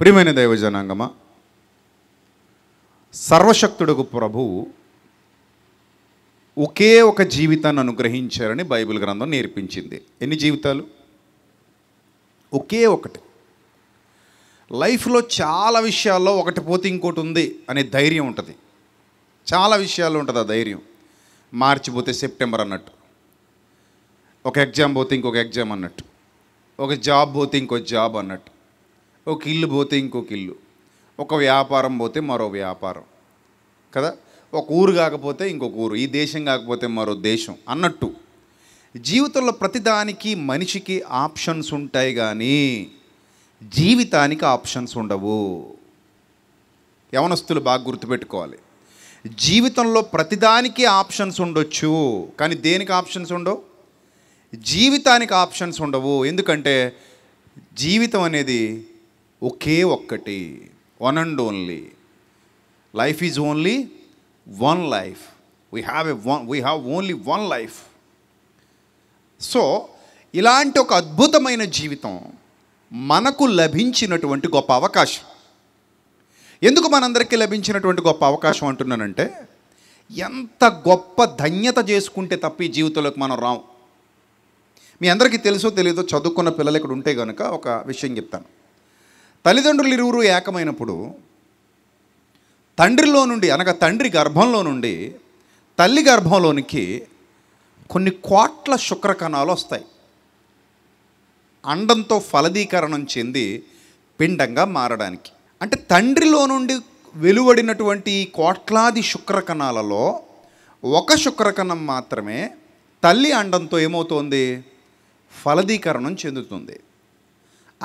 ప్రియమైన దైవజనాంగమా సర్వశక్తుడుకు ప్రభువు ఒకే ఒక జీవితాన్ని అనుగ్రహించారని బైబిల్ గ్రంథం నేర్పించింది ఎన్ని జీవితాలు ఒకే ఒకటి లైఫ్లో చాలా విషయాల్లో ఒకటి పోతే ఇంకోటి ఉంది అనే ధైర్యం ఉంటుంది చాలా విషయాల్లో ఉంటుంది ఆ ధైర్యం మార్చిపోతే సెప్టెంబర్ అన్నట్టు ఒక ఎగ్జామ్ పోతే ఇంకొక ఎగ్జామ్ అన్నట్టు ఒక జాబ్ పోతే ఇంకో జాబ్ అన్నట్టు ఒక ఇల్లు పోతే ఇంకొక ఇల్లు ఒక వ్యాపారం పోతే మరో వ్యాపారం కదా ఒక ఊరు కాకపోతే ఇంకొక ఊరు ఈ దేశం కాకపోతే మరో దేశం అన్నట్టు జీవితంలో ప్రతిదానికి మనిషికి ఆప్షన్స్ ఉంటాయి కానీ జీవితానికి ఆప్షన్స్ ఉండవు యవనస్తులు బాగా గుర్తుపెట్టుకోవాలి జీవితంలో ప్రతిదానికి ఆప్షన్స్ ఉండొచ్చు కానీ దేనికి ఆప్షన్స్ ఉండవు జీవితానికి ఆప్షన్స్ ఉండవు ఎందుకంటే జీవితం అనేది ఒకే ఒక్కటి one and only life is only one life we have a one we have only one life so ఇలాంటి ఒక అద్భుతమైన జీవితం మనకు లభించినటువంటి గొప్ప అవకాశం ఎందుకు మనందరికీ లభించినటువంటి గొప్ప అవకాశం అంటున్నానంటే ఎంత గొప్ప ధన్యత చేసుకుంటే తప్ప ఈ జీవితంలోకి మనం రాం మీ అందరికీ తెలుసో తెలియదో చదువుకున్న పిల్లలు ఇక్కడ ఉంటే కనుక ఒక విషయం చెప్తాను తల్లిదండ్రులు ఇరువురు ఏకమైనప్పుడు తండ్రిలో నుండి అనగా తండ్రి గర్భంలో నుండి తల్లి గర్భంలోనికి కొన్ని కోట్ల శుక్రకణాలు వస్తాయి అండంతో ఫలదీకరణం చెంది పిండంగా మారడానికి అంటే తండ్రిలో నుండి వెలువడినటువంటి కోట్లాది శుక్రకణాలలో ఒక శుక్రకణం మాత్రమే తల్లి అండంతో ఏమవుతోంది ఫలదీకరణం చెందుతుంది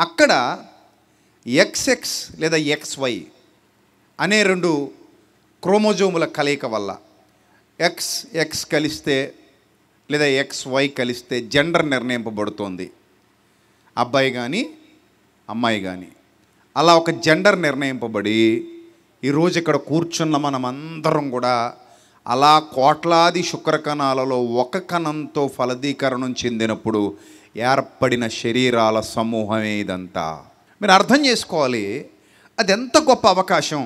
అక్కడ ఎక్స్ఎక్స్ లేదా ఎక్స్వై అనే రెండు క్రోమోజోముల కలయిక వల్ల ఎక్స్ ఎక్స్ కలిస్తే లేదా ఎక్స్ వై కలిస్తే జెండర్ నిర్ణయింపబడుతోంది అబ్బాయి కానీ అమ్మాయి కానీ అలా ఒక జెండర్ నిర్ణయింపబడి ఈరోజు ఇక్కడ కూర్చున్న మనమందరం కూడా అలా కోట్లాది శుక్రకణాలలో ఒక కణంతో ఫలదీకరణం చెందినప్పుడు ఏర్పడిన శరీరాల సమూహమే ఇదంతా మీరు అర్థం చేసుకోవాలి అది ఎంత గొప్ప అవకాశం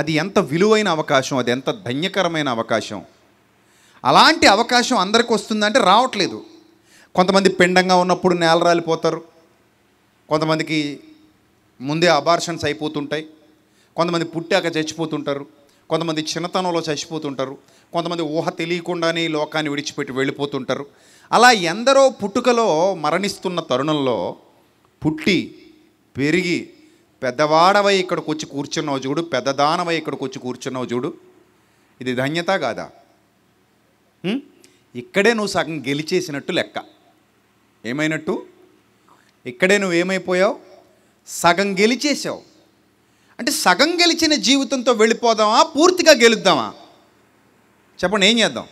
అది ఎంత విలువైన అవకాశం అది ఎంత ధన్యకరమైన అవకాశం అలాంటి అవకాశం అందరికి వస్తుందంటే రావట్లేదు కొంతమంది పిండంగా ఉన్నప్పుడు నేల రాలిపోతారు కొంతమందికి ముందే అబార్షన్స్ అయిపోతుంటాయి కొంతమంది పుట్టాక చచ్చిపోతుంటారు కొంతమంది చిన్నతనంలో చచ్చిపోతుంటారు కొంతమంది ఊహ తెలియకుండానే లోకాన్ని విడిచిపెట్టి వెళ్ళిపోతుంటారు అలా ఎందరో పుట్టుకలో మరణిస్తున్న తరుణంలో పుట్టి పెరిగి పెద్దవాడవై ఇక్కడికి వచ్చి కూర్చున్నావు చూడు పెద్దదానవై ఇక్కడికి వచ్చి కూర్చున్నావు చూడు ఇది ధన్యత కాదా ఇక్కడే నువ్వు సగం గెలిచేసినట్టు లెక్క ఏమైనట్టు ఇక్కడే నువ్వు ఏమైపోయావు సగం గెలిచేసావు అంటే సగం గెలిచిన జీవితంతో వెళ్ళిపోదామా పూర్తిగా గెలుద్దామా చెప్పండి ఏం చేద్దాం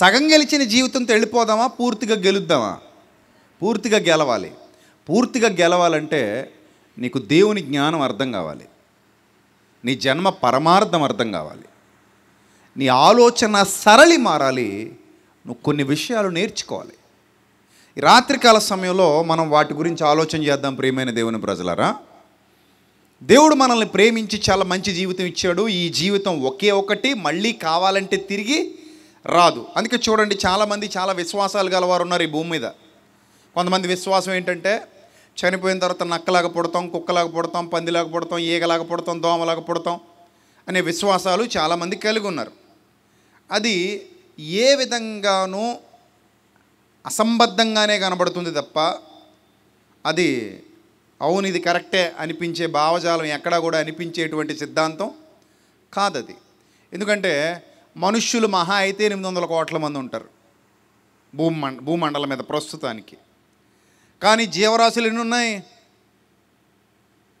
సగం గెలిచిన జీవితంతో వెళ్ళిపోదామా పూర్తిగా గెలుద్దామా పూర్తిగా గెలవాలి పూర్తిగా గెలవాలంటే నీకు దేవుని జ్ఞానం అర్థం కావాలి నీ జన్మ పరమార్థం అర్థం కావాలి నీ ఆలోచన సరళి మారాలి నువ్వు కొన్ని విషయాలు నేర్చుకోవాలి రాత్రికాల సమయంలో మనం వాటి గురించి ఆలోచన చేద్దాం ప్రియమైన దేవుని ప్రజలరా దేవుడు మనల్ని ప్రేమించి చాలా మంచి జీవితం ఇచ్చాడు ఈ జీవితం ఒకే ఒకటి మళ్ళీ కావాలంటే తిరిగి రాదు అందుకే చూడండి చాలామంది చాలా విశ్వాసాలు గలవారు ఉన్నారు ఈ భూమి మీద కొంతమంది విశ్వాసం ఏంటంటే చనిపోయిన తర్వాత నక్కలాగా పుడతాం కుక్కలాగా పుడతాం పందిలాగా పుడతాం ఈగలాగా పుడతాం దోమలాగా పుడతాం అనే విశ్వాసాలు చాలామంది కలిగి ఉన్నారు అది ఏ విధంగానూ అసంబద్ధంగానే కనబడుతుంది తప్ప అది అవును ఇది కరెక్టే అనిపించే భావజాలం ఎక్కడా కూడా అనిపించేటువంటి సిద్ధాంతం కాదది ఎందుకంటే మనుష్యులు మహా అయితే ఎనిమిది వందల కోట్ల మంది ఉంటారు మండ భూమండలం మీద ప్రస్తుతానికి కానీ జీవరాశులు ఎన్ని ఉన్నాయి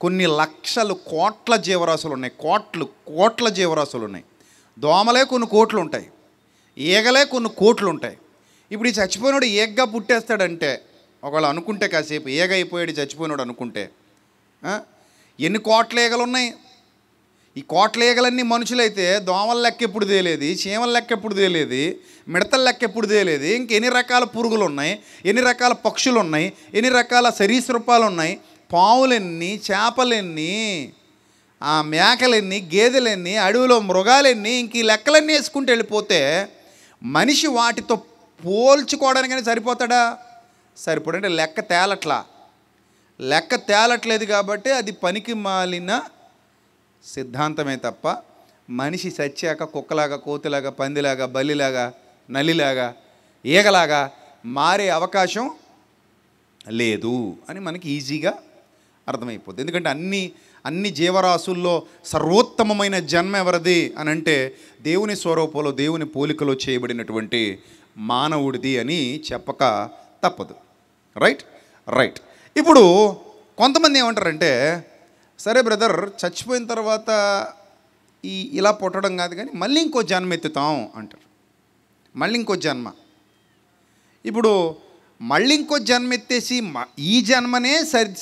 కొన్ని లక్షలు కోట్ల జీవరాశులు ఉన్నాయి కోట్లు కోట్ల జీవరాశులు ఉన్నాయి దోమలే కొన్ని కోట్లు ఉంటాయి ఈగలే కొన్ని కోట్లు ఉంటాయి ఇప్పుడు ఈ చచ్చిపోయినోడు ఏగ్గా పుట్టేస్తాడంటే ఒకవేళ అనుకుంటే కాసేపు ఏగ అయిపోయాడు చచ్చిపోయినాడు అనుకుంటే ఎన్ని కోట్ల ఈగలు ఉన్నాయి ఈ కోట్లేగలన్నీ మనుషులైతే దోమల లెక్క ఎప్పుడు తేలేది చీమల లెక్క ఎప్పుడు తేలేది మిడతల లెక్క ఎప్పుడు తేలేది ఎన్ని రకాల పురుగులు ఉన్నాయి ఎన్ని రకాల పక్షులు ఉన్నాయి ఎన్ని రకాల సరీసృపాలు ఉన్నాయి పావులెన్ని చేపలెన్ని ఆ మేకలెన్ని గేదెలెన్ని అడవిలో మృగాలెన్ని ఇంక ఈ లెక్కలన్నీ వేసుకుంటూ వెళ్ళిపోతే మనిషి వాటితో కానీ సరిపోతాడా సరిపోడు లెక్క తేలట్లా లెక్క తేలట్లేదు కాబట్టి అది పనికి మాలిన సిద్ధాంతమే తప్ప మనిషి చచ్చాక కుక్కలాగా కోతిలాగా పందిలాగా బల్లిలాగా నలిలాగా ఈగలాగా మారే అవకాశం లేదు అని మనకి ఈజీగా అర్థమైపోతుంది ఎందుకంటే అన్ని అన్ని జీవరాశుల్లో సర్వోత్తమమైన జన్మ ఎవరిది అని అంటే దేవుని స్వరూపంలో దేవుని పోలికలో చేయబడినటువంటి మానవుడిది అని చెప్పక తప్పదు రైట్ రైట్ ఇప్పుడు కొంతమంది ఏమంటారంటే సరే బ్రదర్ చచ్చిపోయిన తర్వాత ఈ ఇలా పుట్టడం కాదు కానీ మళ్ళీ ఇంకో జన్మ ఎత్తుతాం అంటారు మళ్ళీ ఇంకో జన్మ ఇప్పుడు మళ్ళీ ఇంకో జన్మ ఎత్తేసి ఈ జన్మనే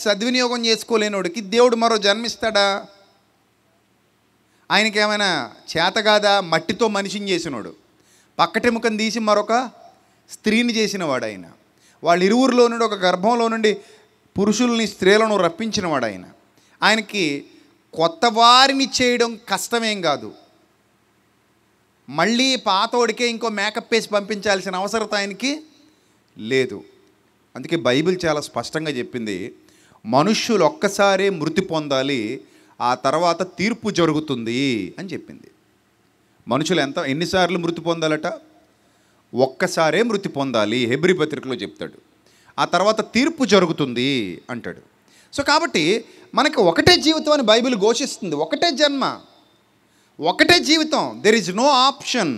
సద్వినియోగం చేసుకోలేనోడికి దేవుడు మరో జన్మిస్తాడా ఆయనకి ఏమైనా చేత కాదా మట్టితో మనిషిని చేసినోడు ముఖం తీసి మరొక స్త్రీని చేసినవాడు ఆయన వాళ్ళ ఇరువురిలో నుండి ఒక గర్భంలో నుండి పురుషుల్ని స్త్రీలను రప్పించినవాడు ఆయన ఆయనకి కొత్త వారిని చేయడం కష్టమేం కాదు మళ్ళీ పాతోడికే ఇంకో మేకప్ వేసి పంపించాల్సిన అవసరత ఆయనకి లేదు అందుకే బైబిల్ చాలా స్పష్టంగా చెప్పింది మనుష్యులు ఒక్కసారే మృతి పొందాలి ఆ తర్వాత తీర్పు జరుగుతుంది అని చెప్పింది మనుషులు ఎంత ఎన్నిసార్లు మృతి పొందాలట ఒక్కసారే మృతి పొందాలి హెబ్రి పత్రికలో చెప్తాడు ఆ తర్వాత తీర్పు జరుగుతుంది అంటాడు సో కాబట్టి మనకి ఒకటే జీవితం అని బైబిల్ ఘోషిస్తుంది ఒకటే జన్మ ఒకటే జీవితం there is no option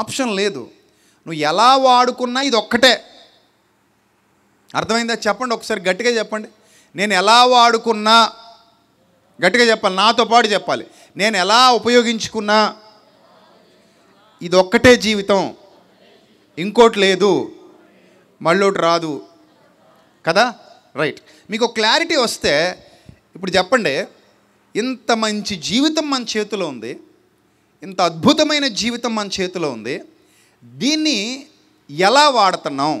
option లేదు నువ్వు ఎలా వాడుకున్నా ఇది ఒక్కటే అర్థమైందా చెప్పండి ఒకసారి గట్టిగా చెప్పండి నేను ఎలా వాడుకున్నా గట్టిగా చెప్పాలి నాతో పాటు చెప్పాలి నేను ఎలా ఉపయోగించుకున్నా ఇది ఒక్కటే జీవితం ఇంకోటి లేదు మళ్ళోటి రాదు కదా రైట్ మీకు క్లారిటీ వస్తే ఇప్పుడు చెప్పండి ఇంత మంచి జీవితం మన చేతిలో ఉంది ఇంత అద్భుతమైన జీవితం మన చేతిలో ఉంది దీన్ని ఎలా వాడుతున్నాం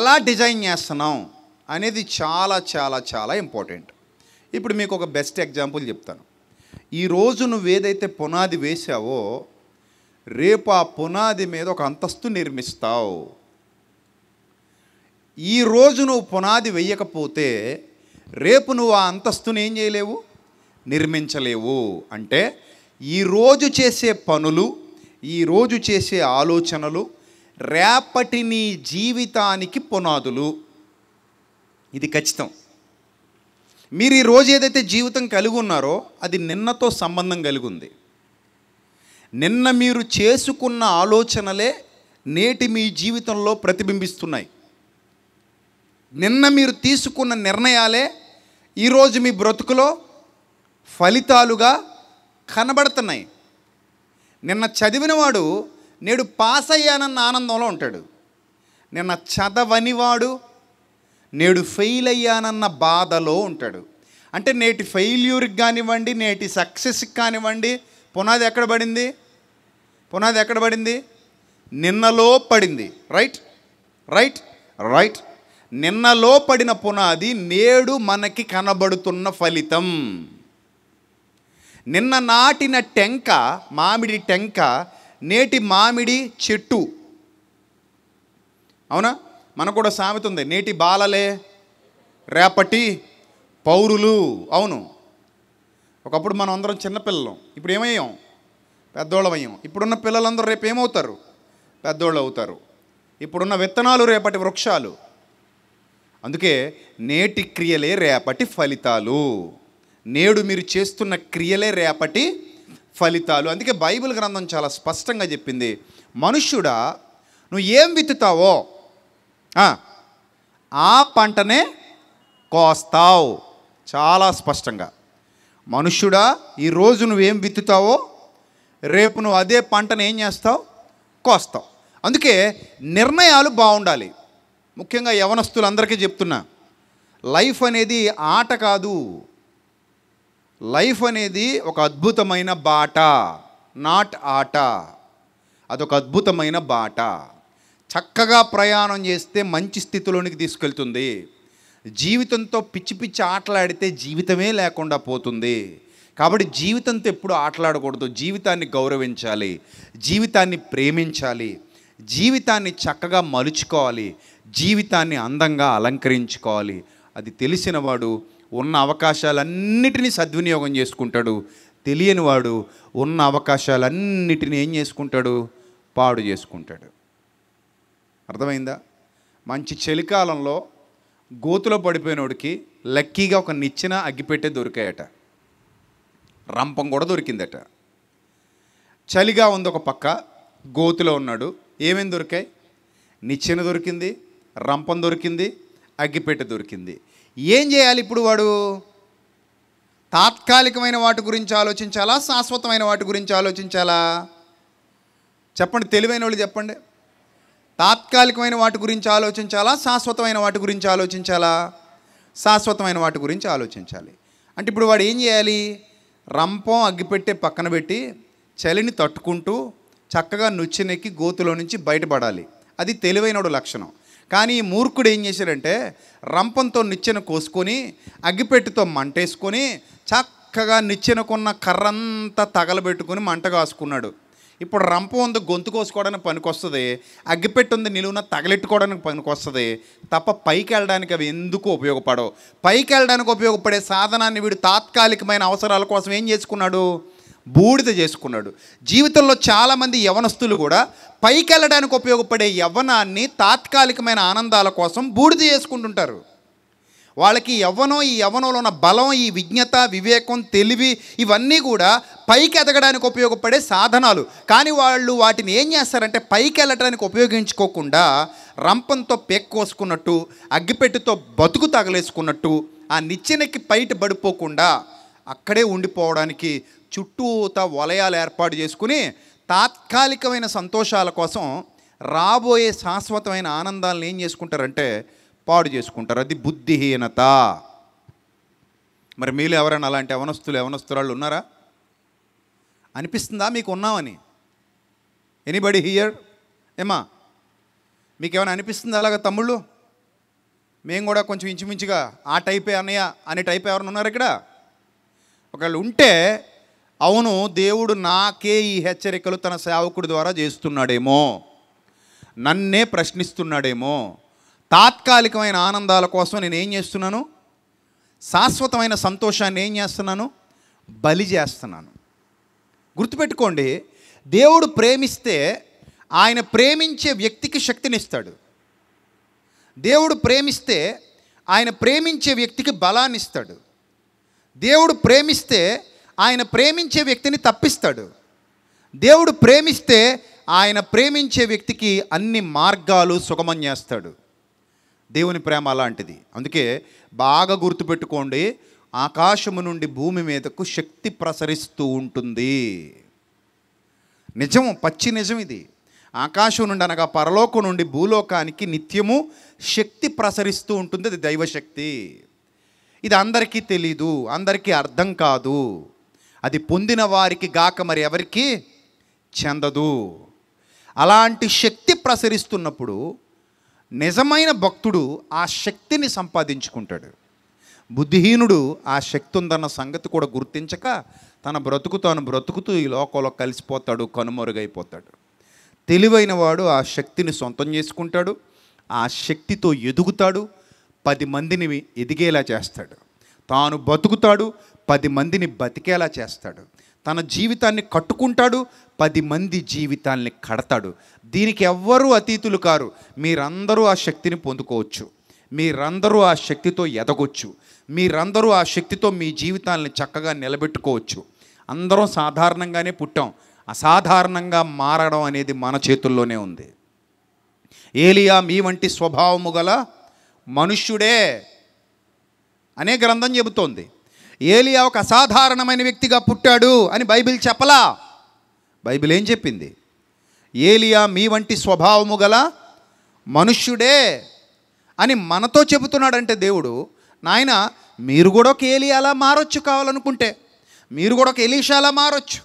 ఎలా డిజైన్ చేస్తున్నాం అనేది చాలా చాలా చాలా ఇంపార్టెంట్ ఇప్పుడు మీకు ఒక బెస్ట్ ఎగ్జాంపుల్ చెప్తాను ఈరోజు నువ్వు ఏదైతే పునాది వేసావో రేపు ఆ పునాది మీద ఒక అంతస్తు నిర్మిస్తావు ఈరోజు నువ్వు పునాది వేయకపోతే రేపు నువ్వు ఆ అంతస్తుని ఏం చేయలేవు నిర్మించలేవు అంటే ఈరోజు చేసే పనులు ఈరోజు చేసే ఆలోచనలు రేపటి నీ జీవితానికి పునాదులు ఇది ఖచ్చితం మీరు ఈరోజు ఏదైతే జీవితం కలిగి ఉన్నారో అది నిన్నతో సంబంధం కలిగి ఉంది నిన్న మీరు చేసుకున్న ఆలోచనలే నేటి మీ జీవితంలో ప్రతిబింబిస్తున్నాయి నిన్న మీరు తీసుకున్న నిర్ణయాలే ఈరోజు మీ బ్రతుకులో ఫలితాలుగా కనబడుతున్నాయి నిన్న చదివినవాడు నేడు పాస్ అయ్యానన్న ఆనందంలో ఉంటాడు నిన్న చదవనివాడు నేడు ఫెయిల్ అయ్యానన్న బాధలో ఉంటాడు అంటే నేటి ఫెయిల్యూర్కి కానివ్వండి నేటి సక్సెస్కి కానివ్వండి పునాది ఎక్కడ పడింది పునాది ఎక్కడ పడింది నిన్నలో పడింది రైట్ రైట్ రైట్ నిన్నలో పడిన పునాది నేడు మనకి కనబడుతున్న ఫలితం నిన్న నాటిన టెంక మామిడి టెంక నేటి మామిడి చెట్టు అవునా మనకు కూడా సామెత ఉంది నేటి బాలలే రేపటి పౌరులు అవును ఒకప్పుడు మనం అందరం చిన్నపిల్లలం ఇప్పుడు ఏమయ్యాం పెద్దోళ్ళం అయ్యాం ఇప్పుడున్న పిల్లలందరూ రేపు ఏమవుతారు పెద్దోళ్ళు అవుతారు ఇప్పుడున్న విత్తనాలు రేపటి వృక్షాలు అందుకే నేటి క్రియలే రేపటి ఫలితాలు నేడు మీరు చేస్తున్న క్రియలే రేపటి ఫలితాలు అందుకే బైబిల్ గ్రంథం చాలా స్పష్టంగా చెప్పింది మనుష్యుడా నువ్వు ఏం విత్తుతావో ఆ పంటనే కోస్తావు చాలా స్పష్టంగా మనుష్యుడా ఈరోజు నువ్వేం విత్తుతావో రేపు నువ్వు అదే పంటను ఏం చేస్తావు కోస్తావు అందుకే నిర్ణయాలు బాగుండాలి ముఖ్యంగా యవనస్తులందరికీ చెప్తున్నా లైఫ్ అనేది ఆట కాదు లైఫ్ అనేది ఒక అద్భుతమైన బాట నాట్ ఆట అదొక అద్భుతమైన బాట చక్కగా ప్రయాణం చేస్తే మంచి స్థితిలోనికి తీసుకెళ్తుంది జీవితంతో పిచ్చి పిచ్చి ఆటలాడితే జీవితమే లేకుండా పోతుంది కాబట్టి జీవితంతో ఎప్పుడు ఆటలాడకూడదు జీవితాన్ని గౌరవించాలి జీవితాన్ని ప్రేమించాలి జీవితాన్ని చక్కగా మలుచుకోవాలి జీవితాన్ని అందంగా అలంకరించుకోవాలి అది తెలిసినవాడు ఉన్న అవకాశాలన్నిటినీ సద్వినియోగం చేసుకుంటాడు తెలియనివాడు ఉన్న అవకాశాలన్నిటినీ ఏం చేసుకుంటాడు పాడు చేసుకుంటాడు అర్థమైందా మంచి చలికాలంలో గోతులో పడిపోయినోడికి లక్కీగా ఒక నిచ్చిన అగ్గిపెట్టే దొరికాయట రంపం కూడా దొరికిందట చలిగా ఉంది ఒక పక్క గోతులో ఉన్నాడు ఏమేమి దొరికాయి నిచ్చెన దొరికింది రంపం దొరికింది అగ్గిపెట్టె దొరికింది ఏం చేయాలి ఇప్పుడు వాడు తాత్కాలికమైన వాటి గురించి ఆలోచించాలా శాశ్వతమైన వాటి గురించి ఆలోచించాలా చెప్పండి తెలివైన వాళ్ళు చెప్పండి తాత్కాలికమైన వాటి గురించి ఆలోచించాలా శాశ్వతమైన వాటి గురించి ఆలోచించాలా శాశ్వతమైన వాటి గురించి ఆలోచించాలి అంటే ఇప్పుడు వాడు ఏం చేయాలి రంపం అగ్గిపెట్టే పక్కన పెట్టి చలిని తట్టుకుంటూ చక్కగా నుచ్చినెక్కి గోతులో నుంచి బయటపడాలి అది తెలివైనడు లక్షణం కానీ ఈ మూర్ఖుడు ఏం చేశాడంటే రంపంతో నిచ్చెన కోసుకొని అగ్గిపెట్టుతో మంటేసుకొని చక్కగా నిచ్చెనకున్న కర్రంతా తగలబెట్టుకొని మంట కాసుకున్నాడు ఇప్పుడు రంపం ఉంది గొంతు కోసుకోవడానికి పనికొస్తుంది అగ్గిపెట్టి ఉంది నిలువున తగలెట్టుకోవడానికి పనికొస్తుంది తప్ప పైకి వెళ్ళడానికి అవి ఎందుకు ఉపయోగపడవు పైకి వెళ్ళడానికి ఉపయోగపడే సాధనాన్ని వీడు తాత్కాలికమైన అవసరాల కోసం ఏం చేసుకున్నాడు బూడిద చేసుకున్నాడు జీవితంలో చాలామంది యవనస్తులు కూడా పైకి వెళ్ళడానికి ఉపయోగపడే యవ్వనాన్ని తాత్కాలికమైన ఆనందాల కోసం బూడిద చేసుకుంటుంటారు వాళ్ళకి యవ్వనం ఈ యవ్వనంలో ఉన్న బలం ఈ విజ్ఞత వివేకం తెలివి ఇవన్నీ కూడా పైకి ఎదగడానికి ఉపయోగపడే సాధనాలు కానీ వాళ్ళు వాటిని ఏం చేస్తారంటే పైకి వెళ్ళడానికి ఉపయోగించుకోకుండా రంపంతో పెక్కోసుకున్నట్టు అగ్గిపెట్టుతో బతుకు తగలేసుకున్నట్టు ఆ నిచ్చెనకి పైట పడిపోకుండా అక్కడే ఉండిపోవడానికి చుట్టూత వలయాలు ఏర్పాటు చేసుకుని తాత్కాలికమైన సంతోషాల కోసం రాబోయే శాశ్వతమైన ఆనందాలను ఏం చేసుకుంటారంటే పాడు చేసుకుంటారు అది బుద్ధిహీనత మరి మీలో ఎవరైనా అలాంటి అవనస్తులు యవనస్తురాళ్ళు ఉన్నారా అనిపిస్తుందా మీకు ఉన్నామని ఎనీబడి హియర్ ఏమా మీకేమైనా అనిపిస్తుందా అలాగా తమ్ముళ్ళు మేము కూడా కొంచెం ఇంచుమించుగా ఆ టైపే అన్నయ్య అనే టైప్ ఎవరైనా ఉన్నారు ఇక్కడ ఒకవేళ ఉంటే అవును దేవుడు నాకే ఈ హెచ్చరికలు తన సేవకుడి ద్వారా చేస్తున్నాడేమో నన్నే ప్రశ్నిస్తున్నాడేమో తాత్కాలికమైన ఆనందాల కోసం నేను ఏం చేస్తున్నాను శాశ్వతమైన సంతోషాన్ని ఏం చేస్తున్నాను బలి చేస్తున్నాను గుర్తుపెట్టుకోండి దేవుడు ప్రేమిస్తే ఆయన ప్రేమించే వ్యక్తికి శక్తినిస్తాడు దేవుడు ప్రేమిస్తే ఆయన ప్రేమించే వ్యక్తికి బలాన్నిస్తాడు దేవుడు ప్రేమిస్తే ఆయన ప్రేమించే వ్యక్తిని తప్పిస్తాడు దేవుడు ప్రేమిస్తే ఆయన ప్రేమించే వ్యక్తికి అన్ని మార్గాలు సుగమం చేస్తాడు దేవుని ప్రేమ అలాంటిది అందుకే బాగా గుర్తుపెట్టుకోండి ఆకాశము నుండి భూమి మీదకు శక్తి ప్రసరిస్తూ ఉంటుంది నిజం పచ్చి నిజం ఇది ఆకాశం నుండి అనగా పరలోకం నుండి భూలోకానికి నిత్యము శక్తి ప్రసరిస్తూ ఉంటుంది అది దైవశక్తి ఇది అందరికీ తెలీదు అందరికీ అర్థం కాదు అది పొందిన వారికి గాక మరి ఎవరికి చెందదు అలాంటి శక్తి ప్రసరిస్తున్నప్పుడు నిజమైన భక్తుడు ఆ శక్తిని సంపాదించుకుంటాడు బుద్ధిహీనుడు ఆ శక్తి ఉందన్న సంగతి కూడా గుర్తించక తన బ్రతుకు తాను బ్రతుకుతూ ఈ లోకంలో కలిసిపోతాడు కనుమరుగైపోతాడు తెలివైన వాడు ఆ శక్తిని సొంతం చేసుకుంటాడు ఆ శక్తితో ఎదుగుతాడు పది మందిని ఎదిగేలా చేస్తాడు తాను బతుకుతాడు పది మందిని బతికేలా చేస్తాడు తన జీవితాన్ని కట్టుకుంటాడు పది మంది జీవితాల్ని కడతాడు దీనికి ఎవ్వరూ అతీతులు కారు మీరందరూ ఆ శక్తిని పొందుకోవచ్చు మీరందరూ ఆ శక్తితో ఎదగొచ్చు మీరందరూ ఆ శక్తితో మీ జీవితాన్ని చక్కగా నిలబెట్టుకోవచ్చు అందరం సాధారణంగానే పుట్టాం అసాధారణంగా మారడం అనేది మన చేతుల్లోనే ఉంది ఏలియా మీ వంటి స్వభావము గల మనుష్యుడే అనే గ్రంథం చెబుతోంది ఏలియా ఒక అసాధారణమైన వ్యక్తిగా పుట్టాడు అని బైబిల్ చెప్పలా బైబిల్ ఏం చెప్పింది ఏలియా మీ వంటి స్వభావము గల మనుష్యుడే అని మనతో చెబుతున్నాడంటే దేవుడు నాయన మీరు కూడా ఒక ఏలియాలా మారొచ్చు కావాలనుకుంటే మీరు కూడా ఒక ఎలీషాలా మారొచ్చు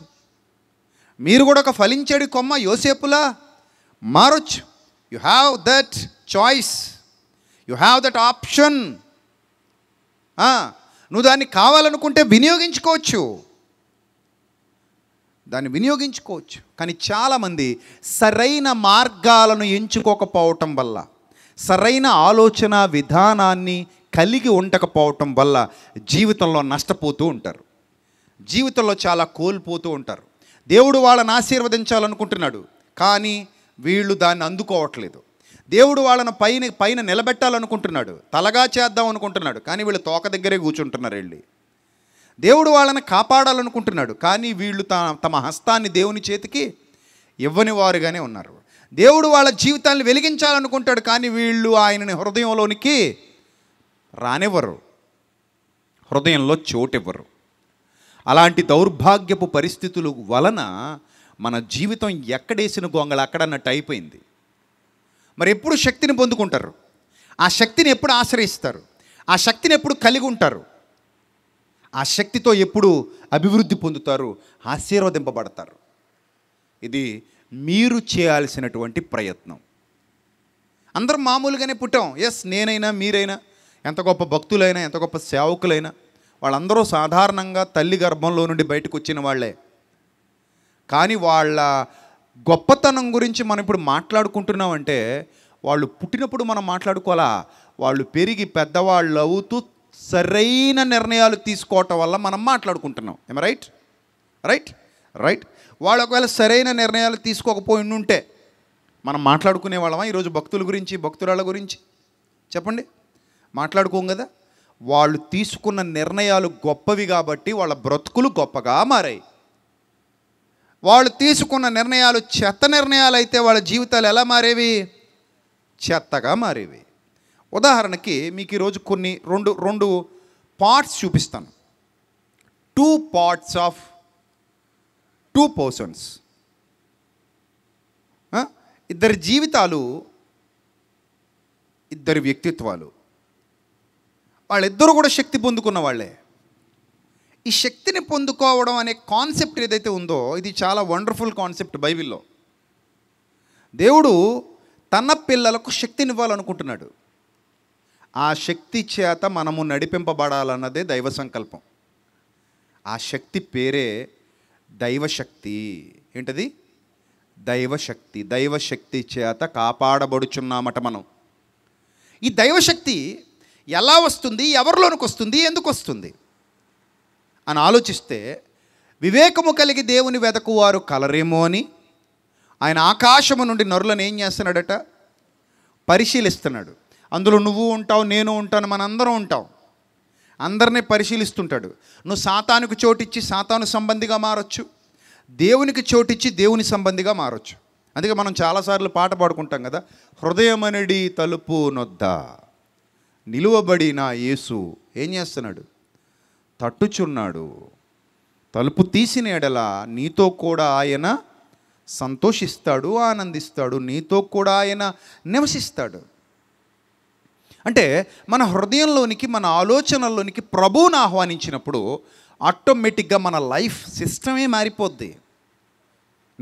మీరు కూడా ఒక ఫలించడి కొమ్మ యోసేపులా మారొచ్చు you have that choice you have that option నువ్వు దాన్ని కావాలనుకుంటే వినియోగించుకోవచ్చు దాన్ని వినియోగించుకోవచ్చు కానీ చాలామంది సరైన మార్గాలను ఎంచుకోకపోవటం వల్ల సరైన ఆలోచన విధానాన్ని కలిగి ఉండకపోవటం వల్ల జీవితంలో నష్టపోతూ ఉంటారు జీవితంలో చాలా కోల్పోతూ ఉంటారు దేవుడు వాళ్ళని ఆశీర్వదించాలనుకుంటున్నాడు కానీ వీళ్ళు దాన్ని అందుకోవట్లేదు దేవుడు వాళ్ళను పైన పైన నిలబెట్టాలనుకుంటున్నాడు తలగా చేద్దాం అనుకుంటున్నాడు కానీ వీళ్ళు తోక దగ్గరే కూర్చుంటున్నారు వెళ్ళి దేవుడు వాళ్ళని కాపాడాలనుకుంటున్నాడు కానీ వీళ్ళు తమ హస్తాన్ని దేవుని చేతికి ఇవ్వని వారుగానే ఉన్నారు దేవుడు వాళ్ళ జీవితాన్ని వెలిగించాలనుకుంటాడు కానీ వీళ్ళు ఆయనని హృదయంలోనికి రానివ్వరు హృదయంలో చోటివ్వరు అలాంటి దౌర్భాగ్యపు పరిస్థితులు వలన మన జీవితం ఎక్కడేసిన గొంగళ అక్కడన్నట్టు అయిపోయింది మరి ఎప్పుడు శక్తిని పొందుకుంటారు ఆ శక్తిని ఎప్పుడు ఆశ్రయిస్తారు ఆ శక్తిని ఎప్పుడు కలిగి ఉంటారు ఆ శక్తితో ఎప్పుడు అభివృద్ధి పొందుతారు ఆశీర్వదింపబడతారు ఇది మీరు చేయాల్సినటువంటి ప్రయత్నం అందరం మామూలుగానే పుట్టాం ఎస్ నేనైనా మీరైనా ఎంత గొప్ప భక్తులైనా ఎంత గొప్ప సేవకులైనా వాళ్ళందరూ సాధారణంగా తల్లి గర్భంలో నుండి బయటకు వచ్చిన వాళ్ళే కానీ వాళ్ళ గొప్పతనం గురించి మనం ఇప్పుడు మాట్లాడుకుంటున్నామంటే వాళ్ళు పుట్టినప్పుడు మనం మాట్లాడుకోవాలా వాళ్ళు పెరిగి పెద్దవాళ్ళు అవుతూ సరైన నిర్ణయాలు తీసుకోవటం వల్ల మనం మాట్లాడుకుంటున్నాం ఏమ రైట్ రైట్ రైట్ వాళ్ళు ఒకవేళ సరైన నిర్ణయాలు తీసుకోకపోయి ఉంటే మనం మాట్లాడుకునే వాళ్ళమా ఈరోజు భక్తుల గురించి భక్తురాళ్ళ గురించి చెప్పండి మాట్లాడుకోం కదా వాళ్ళు తీసుకున్న నిర్ణయాలు గొప్పవి కాబట్టి వాళ్ళ బ్రతుకులు గొప్పగా మారాయి వాళ్ళు తీసుకున్న నిర్ణయాలు చెత్త నిర్ణయాలు అయితే వాళ్ళ జీవితాలు ఎలా మారేవి చెత్తగా మారేవి ఉదాహరణకి మీకు ఈరోజు కొన్ని రెండు రెండు పార్ట్స్ చూపిస్తాను two parts of two persons ఇద్దరి జీవితాలు ఇద్దరి వ్యక్తిత్వాలు వాళ్ళిద్దరూ కూడా శక్తి పొందుకున్న వాళ్ళే ఈ శక్తిని పొందుకోవడం అనే కాన్సెప్ట్ ఏదైతే ఉందో ఇది చాలా వండర్ఫుల్ కాన్సెప్ట్ బైబిల్లో దేవుడు తన పిల్లలకు శక్తినివ్వాలనుకుంటున్నాడు ఆ శక్తి చేత మనము నడిపింపబడాలన్నదే దైవ సంకల్పం ఆ శక్తి పేరే దైవశక్తి ఏంటది దైవశక్తి దైవశక్తి చేత కాపాడబడుచున్నామట మనం ఈ దైవశక్తి ఎలా వస్తుంది ఎవరిలోనికి వస్తుంది ఎందుకు వస్తుంది అని ఆలోచిస్తే వివేకము కలిగి దేవుని వెతకువారు కలరేమో అని ఆయన ఆకాశము నుండి నరులను ఏం చేస్తున్నాడట పరిశీలిస్తున్నాడు అందులో నువ్వు ఉంటావు నేను ఉంటాను మనందరం ఉంటాం అందరినీ పరిశీలిస్తుంటాడు నువ్వు సాతానికి చోటిచ్చి సాతాను సంబంధిగా మారొచ్చు దేవునికి చోటిచ్చి దేవుని సంబంధిగా మారొచ్చు అందుకే మనం చాలాసార్లు పాట పాడుకుంటాం కదా హృదయమనడి తలుపు నొద్ద నిలువబడిన యేసు ఏం చేస్తున్నాడు తట్టుచున్నాడు తలుపు తీసిన ఎడల నీతో కూడా ఆయన సంతోషిస్తాడు ఆనందిస్తాడు నీతో కూడా ఆయన నివసిస్తాడు అంటే మన హృదయంలోనికి మన ఆలోచనల్లోనికి ప్రభువును ఆహ్వానించినప్పుడు ఆటోమేటిక్గా మన లైఫ్ సిస్టమే మారిపోద్ది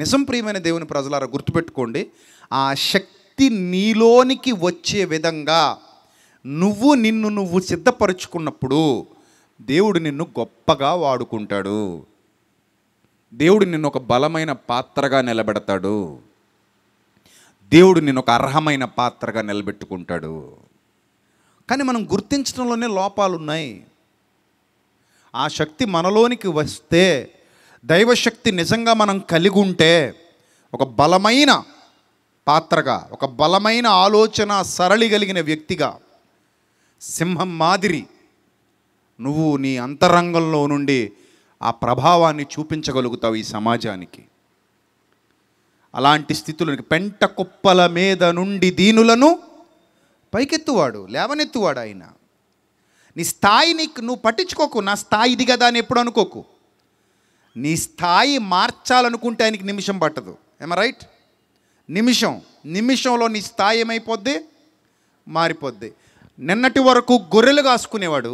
నిజం ప్రియమైన దేవుని ప్రజలారా గుర్తుపెట్టుకోండి ఆ శక్తి నీలోనికి వచ్చే విధంగా నువ్వు నిన్ను నువ్వు సిద్ధపరుచుకున్నప్పుడు దేవుడు నిన్ను గొప్పగా వాడుకుంటాడు దేవుడు నిన్ను ఒక బలమైన పాత్రగా నిలబెడతాడు దేవుడు నిన్ను ఒక అర్హమైన పాత్రగా నిలబెట్టుకుంటాడు కానీ మనం గుర్తించడంలోనే లోపాలు ఉన్నాయి ఆ శక్తి మనలోనికి వస్తే దైవశక్తి నిజంగా మనం కలిగి ఉంటే ఒక బలమైన పాత్రగా ఒక బలమైన ఆలోచన సరళి కలిగిన వ్యక్తిగా సింహం మాదిరి నువ్వు నీ అంతరంగంలో నుండి ఆ ప్రభావాన్ని చూపించగలుగుతావు ఈ సమాజానికి అలాంటి స్థితులు పెంట కుప్పల మీద నుండి దీనులను పైకెత్తువాడు లేవనెత్తువాడు ఆయన నీ నీకు నువ్వు పట్టించుకోకు నా స్థాయి ఇది కదా అని ఎప్పుడు అనుకోకు నీ స్థాయి మార్చాలనుకుంటే ఆయనకి నిమిషం పట్టదు ఏమ రైట్ నిమిషం నిమిషంలో నీ స్థాయి ఏమైపోద్ది మారిపోద్ది నిన్నటి వరకు గొర్రెలు కాసుకునేవాడు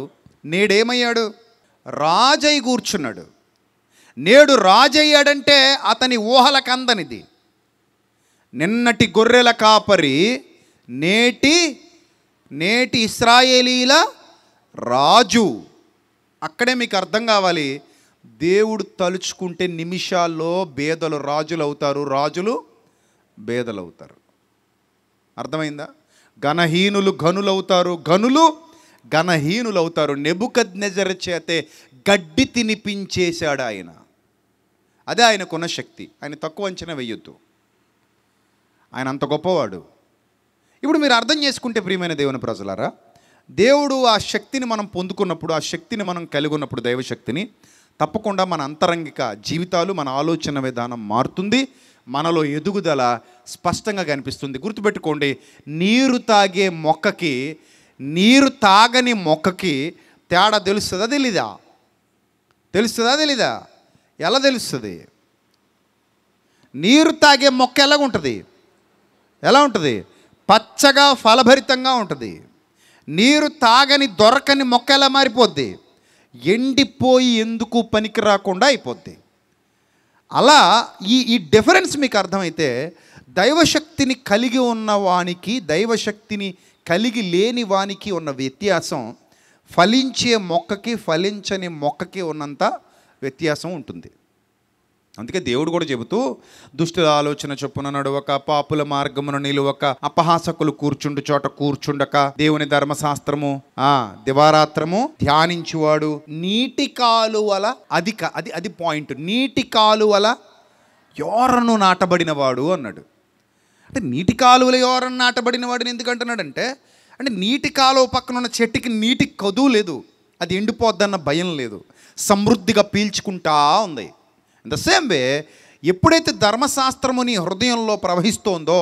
నేడేమయ్యాడు రాజై కూర్చున్నాడు నేడు రాజయ్యాడంటే అతని ఊహల కందనిది నిన్నటి గొర్రెల కాపరి నేటి నేటి ఇస్రాయేలీల రాజు అక్కడే మీకు అర్థం కావాలి దేవుడు తలుచుకుంటే నిమిషాల్లో బేదలు రాజులు అవుతారు రాజులు బేదలు అవుతారు అర్థమైందా ఘనహీనులు ఘనులు అవుతారు ఘనులు ఘనహీనులు అవుతారు నెబుక నెజర చేతే గడ్డి తినిపించేశాడు ఆయన అదే ఆయనకున్న శక్తి ఆయన తక్కువ అంచనా వెయ్యొద్దు ఆయన అంత గొప్పవాడు ఇప్పుడు మీరు అర్థం చేసుకుంటే ప్రియమైన దేవుని ప్రజలారా దేవుడు ఆ శక్తిని మనం పొందుకున్నప్పుడు ఆ శక్తిని మనం కలిగి ఉన్నప్పుడు దైవశక్తిని తప్పకుండా మన అంతరంగిక జీవితాలు మన ఆలోచన విధానం మారుతుంది మనలో ఎదుగుదల స్పష్టంగా కనిపిస్తుంది గుర్తుపెట్టుకోండి నీరు తాగే మొక్కకి నీరు తాగని మొక్కకి తేడా తెలుస్తుందా తెలీదా తెలుస్తుందా తెలీదా ఎలా తెలుస్తుంది నీరు తాగే మొక్క ఎలా ఉంటుంది ఎలా ఉంటుంది పచ్చగా ఫలభరితంగా ఉంటుంది నీరు తాగని దొరకని మొక్క ఎలా మారిపోద్ది ఎండిపోయి ఎందుకు పనికి రాకుండా అయిపోద్ది అలా ఈ ఈ డిఫరెన్స్ మీకు అర్థమైతే దైవశక్తిని కలిగి ఉన్నవానికి దైవశక్తిని కలిగి లేని వానికి ఉన్న వ్యత్యాసం ఫలించే మొక్కకి ఫలించని మొక్కకి ఉన్నంత వ్యత్యాసం ఉంటుంది అందుకే దేవుడు కూడా చెబుతూ దుష్టుల ఆలోచన చొప్పున నడవక పాపుల మార్గమును నిలువక అపహాసకులు కూర్చుండు చోట కూర్చుండక దేవుని ధర్మశాస్త్రము ఆ దివారాత్రము ధ్యానించువాడు నీటి కాలువల అధిక అది అది పాయింట్ నీటి కాలువల ఎవరను నాటబడినవాడు అన్నాడు అంటే నీటి కాలువల ఎవరన్నా నాటబడిన వాడిని ఎందుకు అంటున్నాడంటే అంటే నీటి కాలువ పక్కన ఉన్న చెట్టుకి నీటి కదువు లేదు అది ఎండిపోద్దన్న భయం లేదు సమృద్ధిగా పీల్చుకుంటా ఉంది ద సేమ్ వే ఎప్పుడైతే ధర్మశాస్త్రము నీ హృదయంలో ప్రవహిస్తోందో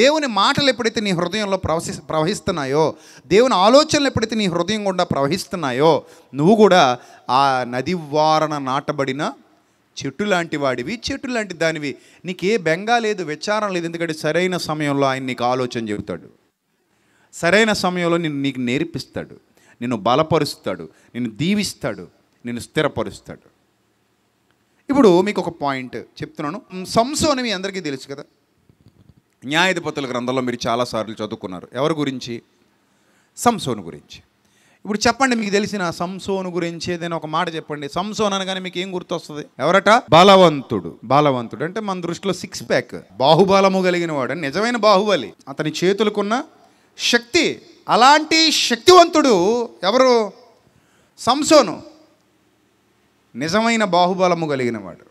దేవుని మాటలు ఎప్పుడైతే నీ హృదయంలో ప్రవహి ప్రవహిస్తున్నాయో దేవుని ఆలోచనలు ఎప్పుడైతే నీ హృదయం గుండా ప్రవహిస్తున్నాయో నువ్వు కూడా ఆ నదివారణ నాటబడిన చెట్టు లాంటి వాడివి చెట్టు లాంటి దానివి నీకు ఏ బెంగా లేదు విచారం లేదు ఎందుకంటే సరైన సమయంలో ఆయన నీకు ఆలోచన చెబుతాడు సరైన సమయంలో నేను నీకు నేర్పిస్తాడు నిన్ను బలపరుస్తాడు నిన్ను దీవిస్తాడు నిన్ను స్థిరపరుస్తాడు ఇప్పుడు మీకు ఒక పాయింట్ చెప్తున్నాను సంసోని మీ అందరికీ తెలుసు కదా న్యాయాధిపతుల గ్రంథంలో మీరు చాలాసార్లు చదువుకున్నారు ఎవరి గురించి సంసోను గురించి ఇప్పుడు చెప్పండి మీకు తెలిసిన సంసోను గురించి ఏదైనా ఒక మాట చెప్పండి సంసోన్ అనగానే మీకు ఏం గుర్తొస్తుంది ఎవరట బలవంతుడు బలవంతుడు అంటే మన దృష్టిలో సిక్స్ ప్యాక్ బాహుబలము కలిగిన వాడు నిజమైన బాహుబలి అతని చేతులకున్న శక్తి అలాంటి శక్తివంతుడు ఎవరు సంసోను నిజమైన బాహుబలము కలిగినవాడు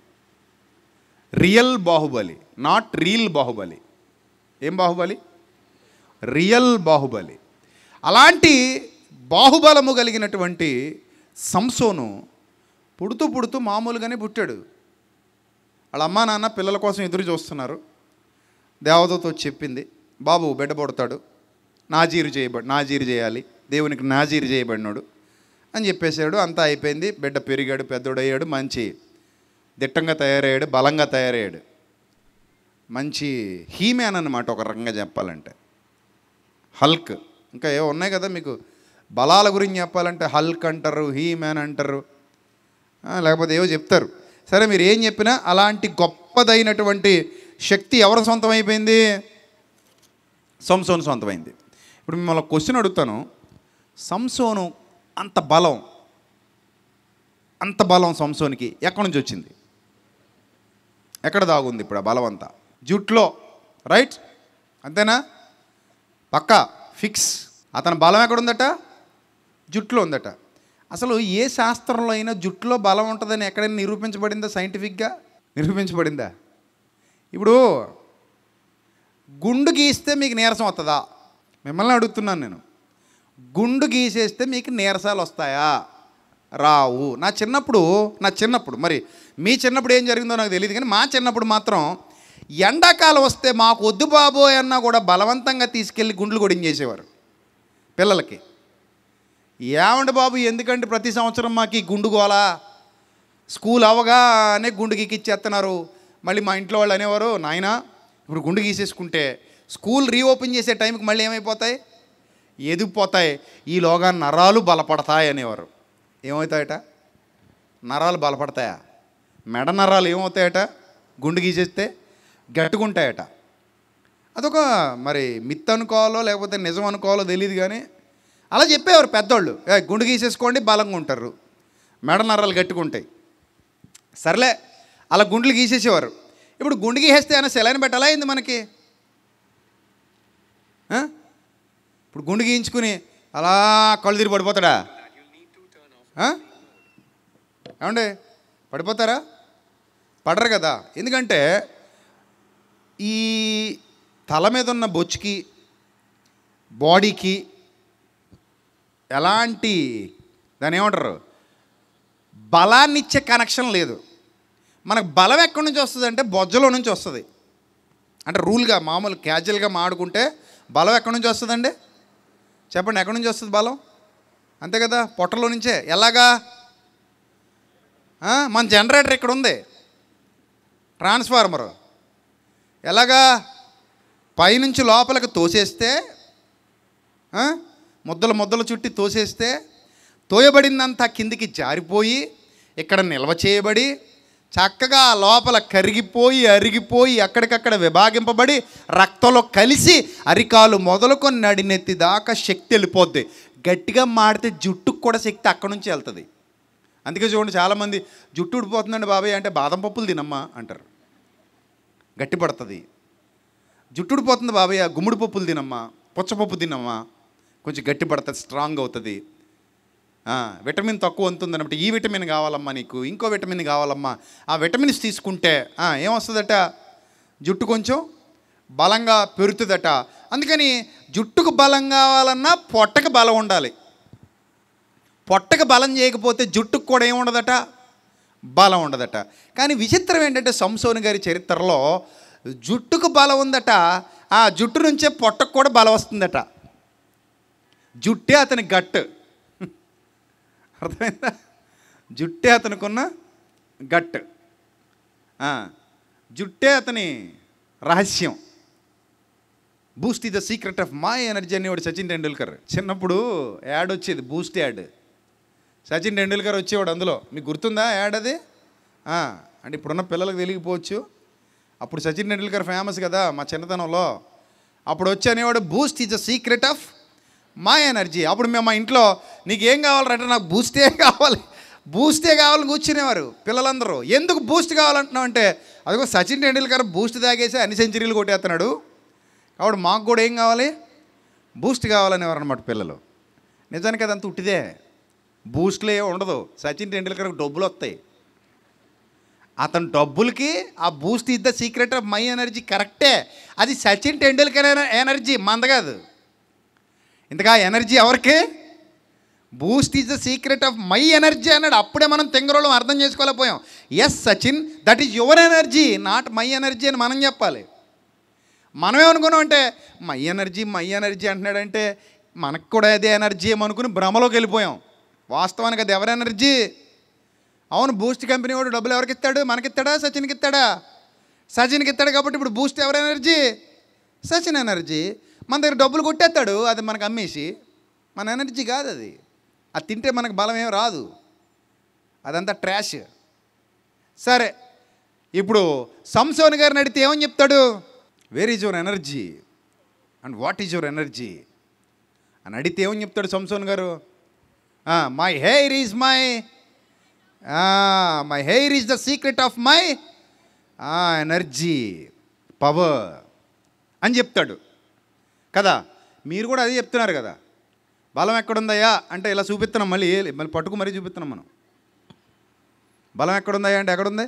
real Baahubali not reel Baahubali ఏం బాహుబలి రియల్ బాహుబలి అలాంటి బాహుబలము కలిగినటువంటి సంసోను పుడుతూ పుడుతూ మామూలుగానే పుట్టాడు వాళ్ళ అమ్మా నాన్న పిల్లల కోసం ఎదురు చూస్తున్నారు దేవదతో చెప్పింది బాబు బిడ్డ పుడతాడు నాజీరు చేయబడి నాజీరు చేయాలి దేవునికి నాజీరు చేయబడినాడు అని చెప్పేశాడు అంతా అయిపోయింది బిడ్డ పెరిగాడు పెద్దోడయ్యాడు మంచి దిట్టంగా తయారయ్యాడు బలంగా తయారయ్యాడు మంచి హీమ్యాన్ అనమాట ఒక రకంగా చెప్పాలంటే హల్క్ ఇంకా ఏవో ఉన్నాయి కదా మీకు బలాల గురించి చెప్పాలంటే హల్క్ అంటారు హీ మ్యాన్ అంటారు లేకపోతే ఏవో చెప్తారు సరే మీరు ఏం చెప్పినా అలాంటి గొప్పదైనటువంటి శక్తి ఎవరి సొంతమైపోయింది సంసోను సొంతమైంది ఇప్పుడు మిమ్మల్ని క్వశ్చన్ అడుగుతాను సంసోను అంత బలం అంత బలం సంసోనికి ఎక్కడి నుంచి వచ్చింది ఎక్కడ దాగుంది ఇప్పుడు ఆ బలం అంతా జుట్లో రైట్ అంతేనా పక్కా ఫిక్స్ అతని బలం ఎక్కడుందట జుట్లో ఉందట అసలు ఏ శాస్త్రంలో అయినా జుట్లో బలం ఉంటుందని ఎక్కడైనా నిరూపించబడిందా సైంటిఫిక్గా నిరూపించబడిందా ఇప్పుడు గుండు గీస్తే మీకు నీరసం వస్తుందా మిమ్మల్ని అడుగుతున్నాను నేను గుండు గీసేస్తే మీకు నీరసాలు వస్తాయా రావు నా చిన్నప్పుడు నా చిన్నప్పుడు మరి మీ చిన్నప్పుడు ఏం జరిగిందో నాకు తెలియదు కానీ మా చిన్నప్పుడు మాత్రం ఎండాకాలం వస్తే మాకు వద్దు బాబోయ్ అన్నా కూడా బలవంతంగా తీసుకెళ్ళి గుండ్లు చేసేవారు పిల్లలకి ఏమండి బాబు ఎందుకంటే ప్రతి సంవత్సరం మాకు ఈ గుండుగోల స్కూల్ అవగానే గుండు గీకిచ్చేస్తున్నారు మళ్ళీ మా ఇంట్లో వాళ్ళు అనేవారు నాయన ఇప్పుడు గుండు గీసేసుకుంటే స్కూల్ రీఓపెన్ చేసే టైంకి మళ్ళీ ఏమైపోతాయి ఎదిగిపోతాయి ఈలోగా నరాలు బలపడతాయి అనేవారు ఏమవుతాయట నరాలు బలపడతాయా మెడ నరాలు ఏమవుతాయట గుండు గీసేస్తే గట్టుకుంటాయట అదొక మరి మిత్ అనుకోవాలో లేకపోతే నిజం అనుకోవాలో తెలియదు కానీ అలా చెప్పేవారు పెద్దోళ్ళు గుండు గీసేసుకోండి బలంగా ఉంటారు మెడ నర్రలు గట్టుకుంటాయి సర్లే అలా గుండెలు గీసేసేవారు ఇప్పుడు గుండు గీసేస్తే అయినా సెలైన్ పెట్టాలా అయింది మనకి ఇప్పుడు గుండు గీయించుకుని అలా కళ్ళు తిరిగి పడిపోతాడా ఏమండి పడిపోతారా పడరు కదా ఎందుకంటే ఈ తల మీద ఉన్న బొచ్చుకి బాడీకి ఎలాంటి దాని ఏమంటారు బలాన్ని ఇచ్చే కనెక్షన్ లేదు మనకు బలం ఎక్కడి నుంచి వస్తుంది అంటే బొజ్జలో నుంచి వస్తుంది అంటే రూల్గా మామూలు క్యాజువల్గా మాడుకుంటే బలం ఎక్కడి నుంచి వస్తుందండి చెప్పండి ఎక్కడి నుంచి వస్తుంది బలం అంతే కదా పొట్టలో నుంచే ఎలాగా మన జనరేటర్ ఇక్కడ ఉంది ట్రాన్స్ఫార్మర్ ఎలాగా పైనుంచి లోపలికి తోసేస్తే ముద్దలు ముద్దలు చుట్టి తోసేస్తే తోయబడిందంతా కిందికి జారిపోయి ఇక్కడ నిల్వ చేయబడి చక్కగా లోపల కరిగిపోయి అరిగిపోయి అక్కడికక్కడ విభాగింపబడి రక్తంలో కలిసి అరికాలు మొదలుకొని నడినెత్తి దాకా శక్తి వెళ్ళిపోద్ది గట్టిగా మాడితే జుట్టుకు కూడా శక్తి అక్కడి నుంచి వెళ్తుంది అందుకే చూడండి చాలామంది జుట్టు ఉడిపోతుందండి బాబాయ్ అంటే బాదం పప్పులు తినమ్మా అంటారు గట్టి పడుతుంది జుట్టుడిపోతుంది బాబాయ్ గుమ్ముడు పప్పులు తినమ్మా పుచ్చపప్పు తినమ్మా కొంచెం గట్టి పడుతుంది స్ట్రాంగ్ అవుతుంది విటమిన్ తక్కువ ఉంటుంది అనమాట ఈ విటమిన్ కావాలమ్మా నీకు ఇంకో విటమిన్ కావాలమ్మా ఆ విటమిన్స్ తీసుకుంటే ఏమొస్తుందట జుట్టు కొంచెం బలంగా పెరుగుతుందట అందుకని జుట్టుకు బలం కావాలన్నా పొట్టకు బలం ఉండాలి పొట్టకు బలం చేయకపోతే జుట్టుకు కూడా ఏముండదట బలం ఉండదట కానీ విచిత్రం ఏంటంటే సంసోని గారి చరిత్రలో జుట్టుకు బలం ఉందట ఆ జుట్టు నుంచే పొట్టకు కూడా బలం వస్తుందట జుట్టే అతని గట్ అర్థమైందా జుట్టే అతనుకున్న గట్ జుట్టే అతని రహస్యం బూస్ట్ ఇది the secret of my energy అని వాడు సచిన్ టెండూల్కర్ చిన్నప్పుడు యాడ్ వచ్చేది బూస్ట్ యాడ్ సచిన్ టెండూల్కర్ వచ్చేవాడు అందులో మీకు గుర్తుందా యాడ్ అది అంటే ఇప్పుడున్న పిల్లలకు తెలియకపోవచ్చు అప్పుడు సచిన్ టెండూల్కర్ ఫేమస్ కదా మా చిన్నతనంలో అప్పుడు వచ్చి అనేవాడు Boost is the secret of my energy అప్పుడు మేము మా ఇంట్లో నీకు ఏం కావాలంటే నాకు బూస్టే కావాలి బూస్టే కావాలని కూర్చునేవారు పిల్లలందరూ ఎందుకు బూస్ట్ కావాలంటున్నావు అంటే అదిగో సచిన్ టెండూల్కర్ బూస్ట్ తాగేసి అన్ని సెంచరీలు కొట్టేస్తున్నాడు కాబట్టి మాకు కూడా ఏం కావాలి బూస్ట్ కావాలనేవారు అనమాట పిల్లలు నిజానికి అదంతా ఉట్టిదే బూస్ట్లే ఉండదు సచిన్ టెండూల్కర్కి డబ్బులు వస్తాయి అతను డబ్బులకి ఆ బూస్ట్ ఇద్ద సీక్రెట్ ఆఫ్ మై ఎనర్జీ కరెక్టే అది సచిన్ టెండూల్కర్ ఎనర్జీ మంద కాదు ఇంతగా ఎనర్జీ ఎవరికి Boost is the secret of my energy అన్నాడు అప్పుడే మనం తెంగరోళం అర్థం చేసుకోలేకపోయాం yes Sachin that is your energy not my energy అని మనం చెప్పాలి మనమేమనుకున్నాం అంటే మై ఎనర్జీ మై ఎనర్జీ అంటున్నాడంటే మనకు కూడా అదే ఎనర్జీ అనుకుని భ్రమలోకి వెళ్ళిపోయాం వాస్తవానికి అది ఎవరి ఎనర్జీ అవును బూస్ట్ కంపెనీ వాడు డబ్బులు ఎవరికి ఇస్తాడు ఇస్తాడా సచిన్కి ఇస్తాడా సచిన్కి ఇస్తాడు కాబట్టి ఇప్పుడు బూస్ట్ ఎవరి ఎనర్జీ సచిన్ ఎనర్జీ మన దగ్గర డబ్బులు కొట్టేస్తాడు అది మనకు అమ్మేసి మన ఎనర్జీ కాదు అది అది తింటే మనకు బలం ఏం రాదు అదంతా ట్రాష్ సరే ఇప్పుడు సంసోన్ గారిని అడిగితే ఏమని చెప్తాడు where is your energy and what is your energy అని అడిగితే ఏమని చెప్తాడు సంసోన్ గారు my hair is my my hair is the secret of my energy power అని చెప్తాడు కదా మీరు కూడా అదే చెప్తున్నారు కదా బలం ఎక్కడుందయ్యా అంటే ఇలా చూపిస్తున్నాం మళ్ళీ మళ్ళీ పట్టుకు మరీ చూపిస్తున్నాం మనం బలం ఎక్కడుందయ్యా అంటే ఎక్కడుంది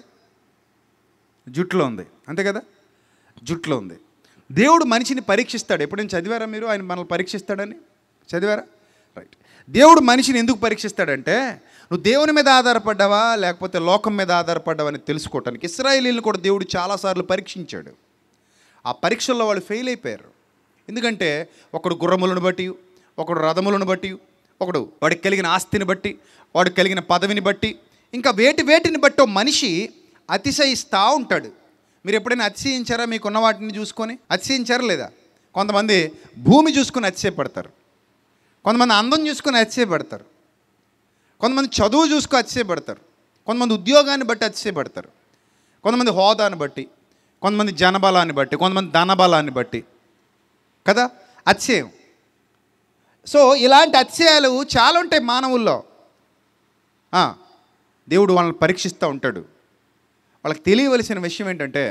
జుట్లో ఉంది అంతే కదా జుట్లో ఉంది దేవుడు మనిషిని పరీక్షిస్తాడు ఎప్పుడైనా చదివారా మీరు ఆయన మనల్ని పరీక్షిస్తాడని చదివారా రైట్ దేవుడు మనిషిని ఎందుకు పరీక్షిస్తాడంటే నువ్వు దేవుని మీద ఆధారపడ్డావా లేకపోతే లోకం మీద ఆధారపడ్డావా అని తెలుసుకోవటానికి ఇస్రాయేలీలను కూడా దేవుడు చాలాసార్లు పరీక్షించాడు ఆ పరీక్షల్లో వాళ్ళు ఫెయిల్ అయిపోయారు ఎందుకంటే ఒకడు గుర్రములను బట్టి ఒకడు రథములను బట్టి ఒకడు వాడికి కలిగిన ఆస్తిని బట్టి వాడు కలిగిన పదవిని బట్టి ఇంకా వేటి వేటిని బట్టి మనిషి అతిశయిస్తూ ఉంటాడు మీరు ఎప్పుడైనా అతిశయించారా మీకున్న వాటిని చూసుకొని అతిశయించారా లేదా కొంతమంది భూమి చూసుకుని అతిశయపడతారు కొంతమంది అందం చూసుకుని అతిశయపడతారు కొంతమంది చదువు చూసుకుని అతిశయపడతారు కొంతమంది ఉద్యోగాన్ని బట్టి అతిశయపడతారు కొంతమంది హోదాను బట్టి కొంతమంది జనబలాన్ని బట్టి కొంతమంది ధనబలాన్ని బట్టి కదా అత్యయం సో ఇలాంటి అత్యయాలు చాలా ఉంటాయి మానవుల్లో దేవుడు వాళ్ళని పరీక్షిస్తూ ఉంటాడు వాళ్ళకి తెలియవలసిన విషయం ఏంటంటే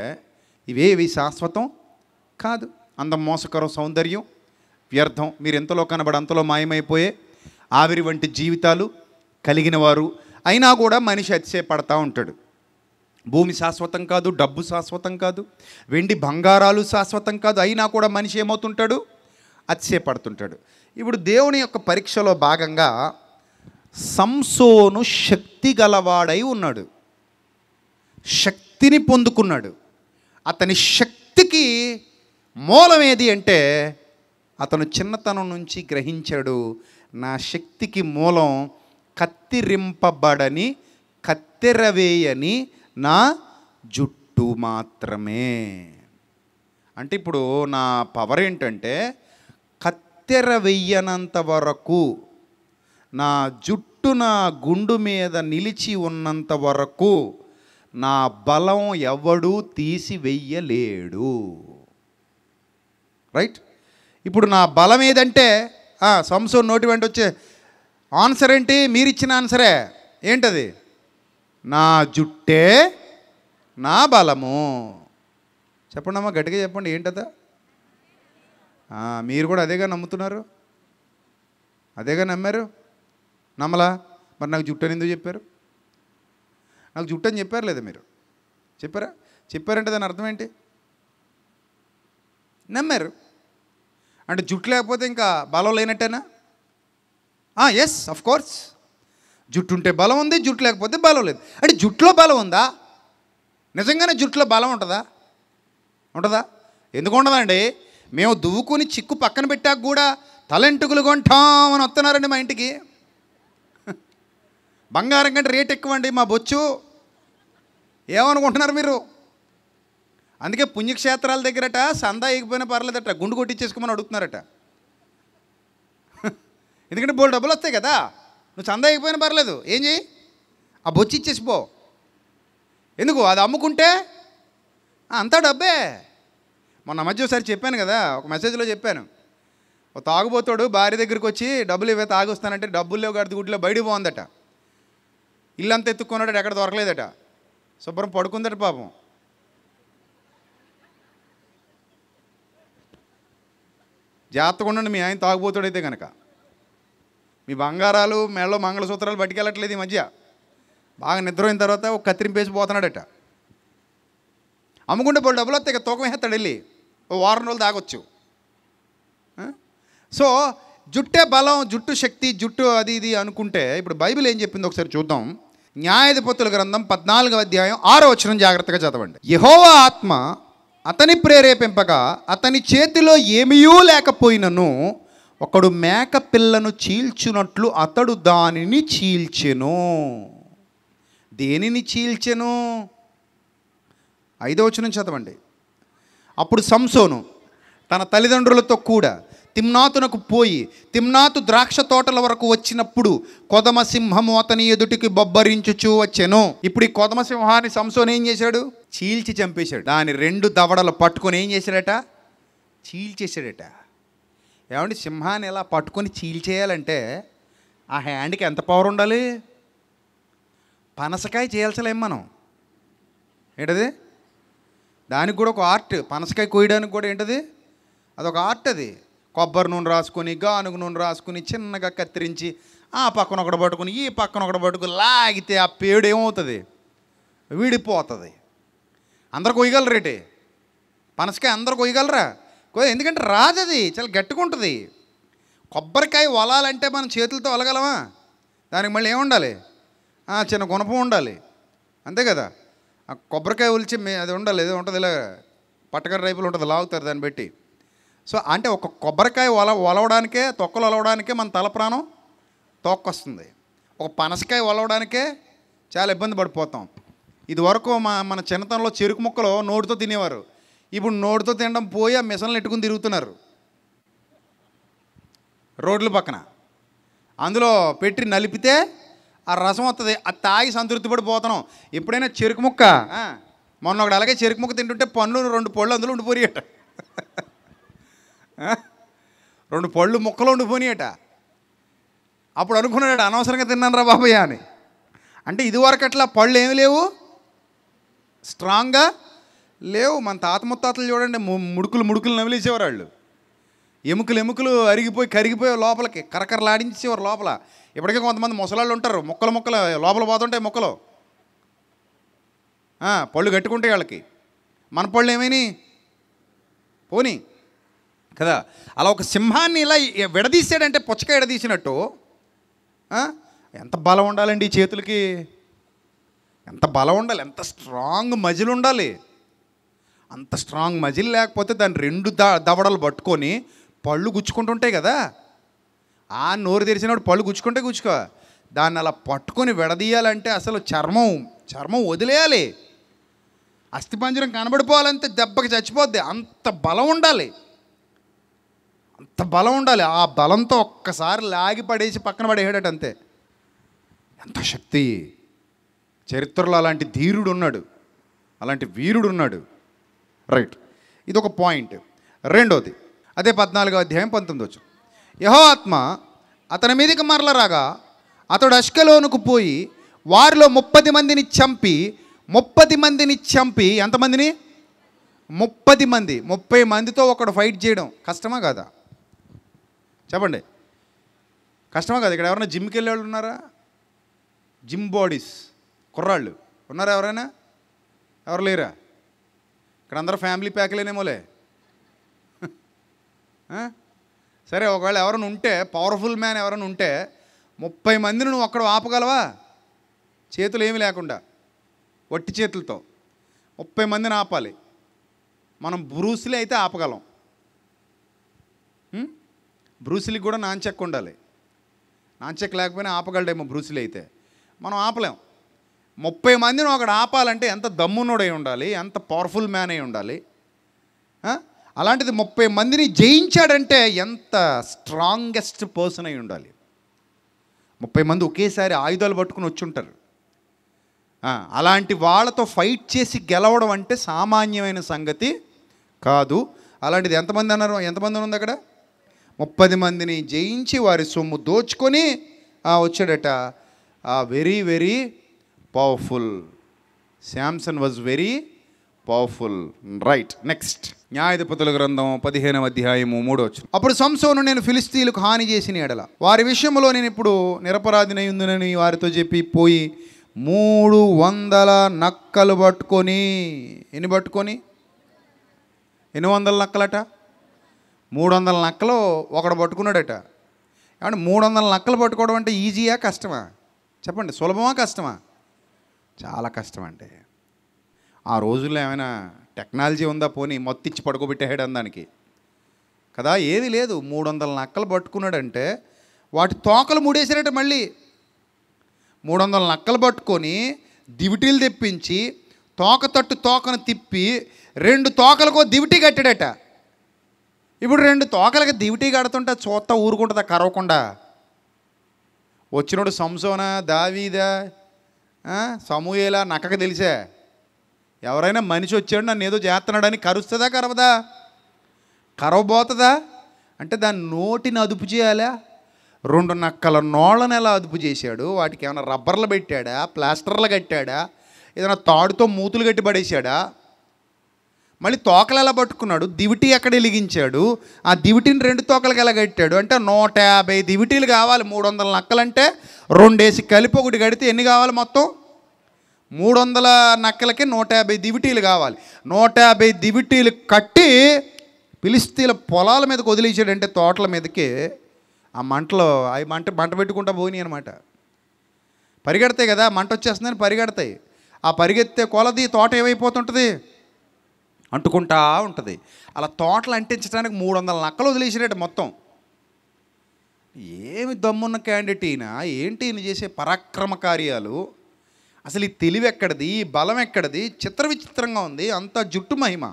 ఇవేవి శాశ్వతం కాదు అందం మోసకరం సౌందర్యం వ్యర్థం మీరు ఎంతలో కనబడి అంతలో మాయమైపోయే ఆవిరి వంటి జీవితాలు కలిగిన వారు అయినా కూడా మనిషి అతిశయపడతా ఉంటాడు భూమి శాశ్వతం కాదు డబ్బు శాశ్వతం కాదు వెండి బంగారాలు శాశ్వతం కాదు అయినా కూడా మనిషి ఏమవుతుంటాడు అతిశయపడుతుంటాడు ఇప్పుడు దేవుని యొక్క పరీక్షలో భాగంగా సంసోను శక్తి గలవాడై ఉన్నాడు శక్తిని పొందుకున్నాడు అతని శక్తికి మూలం ఏది అంటే అతను చిన్నతనం నుంచి గ్రహించాడు నా శక్తికి మూలం కత్తిరింపబడని కత్తిరవేయని నా జుట్టు మాత్రమే అంటే ఇప్పుడు నా పవర్ ఏంటంటే కత్తెర వెయ్యనంత వరకు నా జుట్టు నా గుండు మీద నిలిచి ఉన్నంత వరకు నా బలం ఎవడూ తీసివెయ్యలేడు రైట్ ఇప్పుడు నా బలం ఏదంటే సంసో నోటి వెంట వచ్చే ఆన్సర్ ఏంటి మీరిచ్చిన ఆన్సరే ఏంటది నా జుట్టే నా బలము చెప్పండి అమ్మా గట్టిగా చెప్పండి ఏంటదా మీరు కూడా అదేగా నమ్ముతున్నారు అదేగా నమ్మారు నమ్మలా మరి నాకు జుట్టు అని ఎందుకు చెప్పారు నాకు జుట్టు అని చెప్పారు లేదా మీరు చెప్పారా చెప్పారంటే దాని అర్థం ఏంటి నమ్మారు అంటే జుట్టు లేకపోతే ఇంకా బలం లేనట్టేనా ఎస్ అఫ్ కోర్స్ జుట్టు ఉంటే బలం ఉంది జుట్టు లేకపోతే బలం లేదు అంటే జుట్టులో బలం ఉందా నిజంగానే జుట్టులో బలం ఉంటుందా ఉంటుందా ఎందుకు ఉండదండి మేము దువ్వుకుని చిక్కు పక్కన పెట్టాక కూడా తలెంటుకులు కొంటాం అని వస్తున్నారండి మా ఇంటికి బంగారం కంటే రేట్ ఎక్కువ అండి మా బొచ్చు ఏమనుకుంటున్నారు మీరు అందుకే పుణ్యక్షేత్రాల దగ్గరట సందా ఎగిపోయినా పర్లేదట గుండు కొట్టించేసుకోమని అడుగుతున్నారట ఎందుకంటే బోల్ డబ్బులు వస్తాయి కదా నువ్వు చందా అయిపోయినా పర్లేదు ఏం చేయి ఆ బొచ్చి ఇచ్చేసి పో ఎందుకు అది అమ్ముకుంటే అంతా డబ్బే మొన్న మధ్య ఒకసారి చెప్పాను కదా ఒక మెసేజ్లో చెప్పాను ఓ తాగుబోతాడు భార్య దగ్గరికి వచ్చి డబ్బులు ఇవే తాగుస్తానంటే డబ్బులు లేవు గడిది గుడ్లో బయట పోందట ఇల్లంతా ఎత్తుక్కున్నాడు ఎక్కడ దొరకలేదట శుభ్రం పడుకుందట పాపం జాగ్రత్తగా ఉండండి మీ ఆయన తాగుబోతాడైతే కనుక మీ బంగారాలు మెళ్ళ మంగళసూత్రాలు పట్టుకెళ్ళట్లేదు ఈ మధ్య బాగా నిద్రైన తర్వాత ఒక కత్తిరింపేసి పోతున్నాడట అమ్ముకుంటే పోయి డబ్బులు వస్తే ఇక తూకం వేస్తాడు వెళ్ళి ఓ వారం రోజులు తాగొచ్చు సో జుట్టే బలం జుట్టు శక్తి జుట్టు అది ఇది అనుకుంటే ఇప్పుడు బైబిల్ ఏం చెప్పిందో ఒకసారి చూద్దాం న్యాయాధిపతుల గ్రంథం పద్నాలుగవ అధ్యాయం ఆరో వచ్చిన జాగ్రత్తగా చదవండి యహోవా ఆత్మ అతని ప్రేరేపింపగా అతని చేతిలో ఏమీయూ లేకపోయినను ఒకడు మేక పిల్లను చీల్చునట్లు అతడు దానిని చీల్చెను దేనిని చీల్చెను ఐదో వచ్చిన చదవండి అప్పుడు సంసోను తన తల్లిదండ్రులతో కూడా తిమ్నాతునకు పోయి తిమ్నాతు ద్రాక్ష తోటల వరకు వచ్చినప్పుడు కొదమసింహము అతని ఎదుటికి బొబ్బరించు వచ్చెను ఇప్పుడు ఈ కొదమసింహాన్ని సంసోన్ ఏం చేశాడు చీల్చి చంపేశాడు దాని రెండు దవడలు పట్టుకొని ఏం చేశాడట చీల్చేశాడట ఏమంటే సింహాన్ని ఇలా పట్టుకొని చీల్చేయాలంటే ఆ హ్యాండ్కి ఎంత పవర్ ఉండాలి పనసకాయ చేయాల్సలేం మనం ఏంటది దానికి కూడా ఒక ఆర్ట్ పనసకాయ కోయడానికి కూడా ఏంటది అదొక ఆర్ట్ అది కొబ్బరి నూనె రాసుకొని గానుగు నూనె రాసుకొని చిన్నగా కత్తిరించి ఆ పక్కన ఒకటి పట్టుకుని ఈ పక్కన ఒకటి పట్టుకుని లాగితే ఆ పేడు ఏమవుతుంది విడిపోతుంది అందరు కొయ్యగలరేటి పనసకాయ అందరు కొయ్యగలరా ఎందుకంటే అది చాలా గట్టిగా ఉంటుంది కొబ్బరికాయ వలాలంటే మనం చేతులతో వలగలమా దానికి మళ్ళీ ఏముండాలి చిన్న గుణపం ఉండాలి అంతే కదా ఆ కొబ్బరికాయ ఉలిచి అది ఉండాలి ఏదో ఉంటుంది ఇలా పట్టకర రైపులు ఉంటుంది లాగుతారు దాన్ని బట్టి సో అంటే ఒక కొబ్బరికాయ వల వలవడానికే తొక్కలు వలవడానికే మన తల ప్రాణం తోక్కొస్తుంది ఒక పనసకాయ వలవడానికే చాలా ఇబ్బంది పడిపోతాం ఇదివరకు మా మన చిన్నతనంలో చెరుకు ముక్కలు నోటితో తినేవారు ఇప్పుడు నోటితో తినడం పోయి ఆ మిషన్లు ఎట్టుకుని తిరుగుతున్నారు రోడ్ల పక్కన అందులో పెట్టి నలిపితే ఆ రసం వస్తుంది ఆ తాగి సంతృప్తి పడిపోతున్నాం ఎప్పుడైనా చెరుకు ముక్క మొన్న ఒకటి అలాగే చెరుకు ముక్క తింటుంటే పండ్లు రెండు పళ్ళు అందులో ఉండిపోయాట రెండు పళ్ళు ముక్కలు ఉండిపోయినాయట అప్పుడు అనుకున్నాడు అనవసరంగా తిన్నాను రా బాబయ్య అని అంటే ఇదివరకు అట్లా పళ్ళు ఏమి లేవు స్ట్రాంగ్గా లేవు మన తాత ముత్తాతలు చూడండి ముడుకులు ముడుకులు నమిలేసేవారు వాళ్ళు ఎముకలు ఎముకలు అరిగిపోయి కరిగిపోయే లోపలికి కరకరలాడించేవారు లోపల ఇప్పటికే కొంతమంది ముసలాళ్ళు ఉంటారు మొక్కలు మొక్కలు లోపల పోతుంటాయి మొక్కలు పళ్ళు కట్టుకుంటాయి వాళ్ళకి మన పళ్ళు ఏమైనా పోనీ కదా అలా ఒక సింహాన్ని ఇలా విడదీసాడంటే పుచ్చక విడదీసినట్టు ఎంత బలం ఉండాలండి ఈ చేతులకి ఎంత బలం ఉండాలి ఎంత స్ట్రాంగ్ మజిలు ఉండాలి అంత స్ట్రాంగ్ మజిల్ లేకపోతే దాన్ని రెండు ద దవడలు పట్టుకొని పళ్ళు గుచ్చుకుంటుంటాయి కదా ఆ నోరు తెరిచినప్పుడు పళ్ళు గుచ్చుకుంటే గుచ్చుకో దాన్ని అలా పట్టుకొని విడదీయాలంటే అసలు చర్మం చర్మం వదిలేయాలి అస్థిపంజరం కనబడిపోవాలంటే దెబ్బకి చచ్చిపోద్ది అంత బలం ఉండాలి అంత బలం ఉండాలి ఆ బలంతో ఒక్కసారి లాగి పడేసి పక్కన పడేయడట అంతే ఎంత శక్తి చరిత్రలో అలాంటి ధీరుడు ఉన్నాడు అలాంటి వీరుడు ఉన్నాడు రైట్ ఇది ఒక పాయింట్ రెండోది అదే పద్నాలుగో అధ్యాయం పంతొమ్మిది వచ్చు యహో ఆత్మ అతని మీదకి మరల రాగా అతడు అష్కలోనుకు పోయి వారిలో ముప్పది మందిని చంపి ముప్పది మందిని చంపి ఎంతమందిని ముప్పది మంది ముప్పై మందితో ఒకడు ఫైట్ చేయడం కష్టమా కాదా చెప్పండి కష్టమా కదా ఇక్కడ ఎవరైనా జిమ్కి వెళ్ళే వాళ్ళు ఉన్నారా జిమ్ బాడీస్ కుర్రాళ్ళు ఉన్నారా ఎవరైనా ఎవరు లేరా ఇక్కడ అందరూ ఫ్యామిలీ ప్యాక్లేనేమోలే సరే ఒకవేళ ఎవరైనా ఉంటే పవర్ఫుల్ మ్యాన్ ఎవరైనా ఉంటే ముప్పై మందిని నువ్వు అక్కడ ఆపగలవా చేతులు ఏమి లేకుండా వట్టి చేతులతో ముప్పై మందిని ఆపాలి మనం బ్రూసులే అయితే ఆపగలం బ్రూసులకి కూడా నాన్ చెక్ ఉండాలి నాన్ చెక్ లేకపోయినా ఆపగలడేమో బ్రూసులు అయితే మనం ఆపలేం ముప్పై మందిని ఒకడు ఆపాలంటే ఎంత దమ్మునోడై ఉండాలి ఎంత పవర్ఫుల్ మ్యాన్ అయి ఉండాలి అలాంటిది ముప్పై మందిని జయించాడంటే ఎంత స్ట్రాంగెస్ట్ పర్సన్ అయి ఉండాలి ముప్పై మంది ఒకేసారి ఆయుధాలు పట్టుకుని వచ్చుంటారు అలాంటి వాళ్ళతో ఫైట్ చేసి గెలవడం అంటే సామాన్యమైన సంగతి కాదు అలాంటిది ఎంతమంది అన్నారు ఎంతమంది ఉంది అక్కడ ముప్పది మందిని జయించి వారి సొమ్ము దోచుకొని వచ్చాడట very very powerful Samson was very powerful right next న్యాయధిపతుల గ్రంథం పదిహేనవ అధ్యాయము మూడవచ్చు అప్పుడు సంసోను నేను ఫిలిస్తీన్లకు హాని చేసిన ఎడల వారి విషయంలో నేను ఇప్పుడు నిరపరాధినయుందునని వారితో చెప్పి పోయి మూడు వందల నక్కలు పట్టుకొని ఎన్ని పట్టుకొని ఎన్ని వందల నక్కలట మూడు వందల నక్కలు ఒకడు పట్టుకున్నాడట ఏమంటే మూడు వందల నక్కలు పట్టుకోవడం అంటే ఈజీయా కష్టమా చెప్పండి సులభమా కష్టమా చాలా కష్టం అండి ఆ రోజుల్లో ఏమైనా టెక్నాలజీ ఉందా పోనీ మొత్తిచ్చి పడుకోబెట్టేయడం దానికి కదా ఏది లేదు మూడు వందల నక్కలు పట్టుకున్నాడంటే వాటి తోకలు మూడేసారట మళ్ళీ మూడు వందల నక్కలు పట్టుకొని దివిటీలు తెప్పించి తోక తట్టు తోకను తిప్పి రెండు తోకలకు దివిటీ కట్టాడట ఇప్పుడు రెండు తోకలకు దివిటీ కడుతుంటే చూస్తా ఊరుకుంటుందా కరవకుండా వచ్చినోడు సంసోనా దావీదా సమూహేలా నక్కకు తెలిసా ఎవరైనా మనిషి వచ్చాడు నన్ను ఏదో చేస్తున్నాడని కరుస్తుందా కరవదా కరవబోతుందా అంటే దాన్ని నోటిని అదుపు చేయాలా రెండు నక్కల నోళ్ళను ఎలా అదుపు చేశాడు వాటికి ఏమైనా రబ్బర్లు పెట్టాడా ప్లాస్టర్లు కట్టాడా ఏదైనా తాడుతో మూతులు కట్టి పడేశాడా మళ్ళీ తోకలు ఎలా పట్టుకున్నాడు దివిటి ఎక్కడ వెలిగించాడు ఆ దివిటిని రెండు తోకలకి ఎలా కట్టాడు అంటే నూట యాభై దివిటీలు కావాలి మూడు వందల నక్కలంటే రెండేసి కలిపి ఒకటి కడితే ఎన్ని కావాలి మొత్తం మూడు వందల నక్కలకి నూట యాభై దివిటీలు కావాలి నూట యాభై దివిటీలు కట్టి పిలిస్తీల పొలాల మీదకి వదిలేసాడంటే తోటల మీదకి ఆ మంటలో అవి మంట మంట పెట్టుకుంటా పోయినాయి అనమాట పరిగెడతాయి కదా మంట వచ్చేస్తుందని పరిగెడతాయి ఆ పరిగెత్తే కొలది తోట ఏమైపోతుంటుంది అంటుకుంటా ఉంటుంది అలా తోటలు అంటించడానికి మూడు వందల నక్కలు వదిలేసినట్టు మొత్తం ఏమి దమ్మున్న క్యాండిడేట్ ఈయన ఏంటి ఈయన చేసే పరాక్రమ కార్యాలు అసలు ఈ తెలివి ఎక్కడిది ఈ బలం ఎక్కడిది చిత్ర విచిత్రంగా ఉంది అంతా జుట్టు మహిమ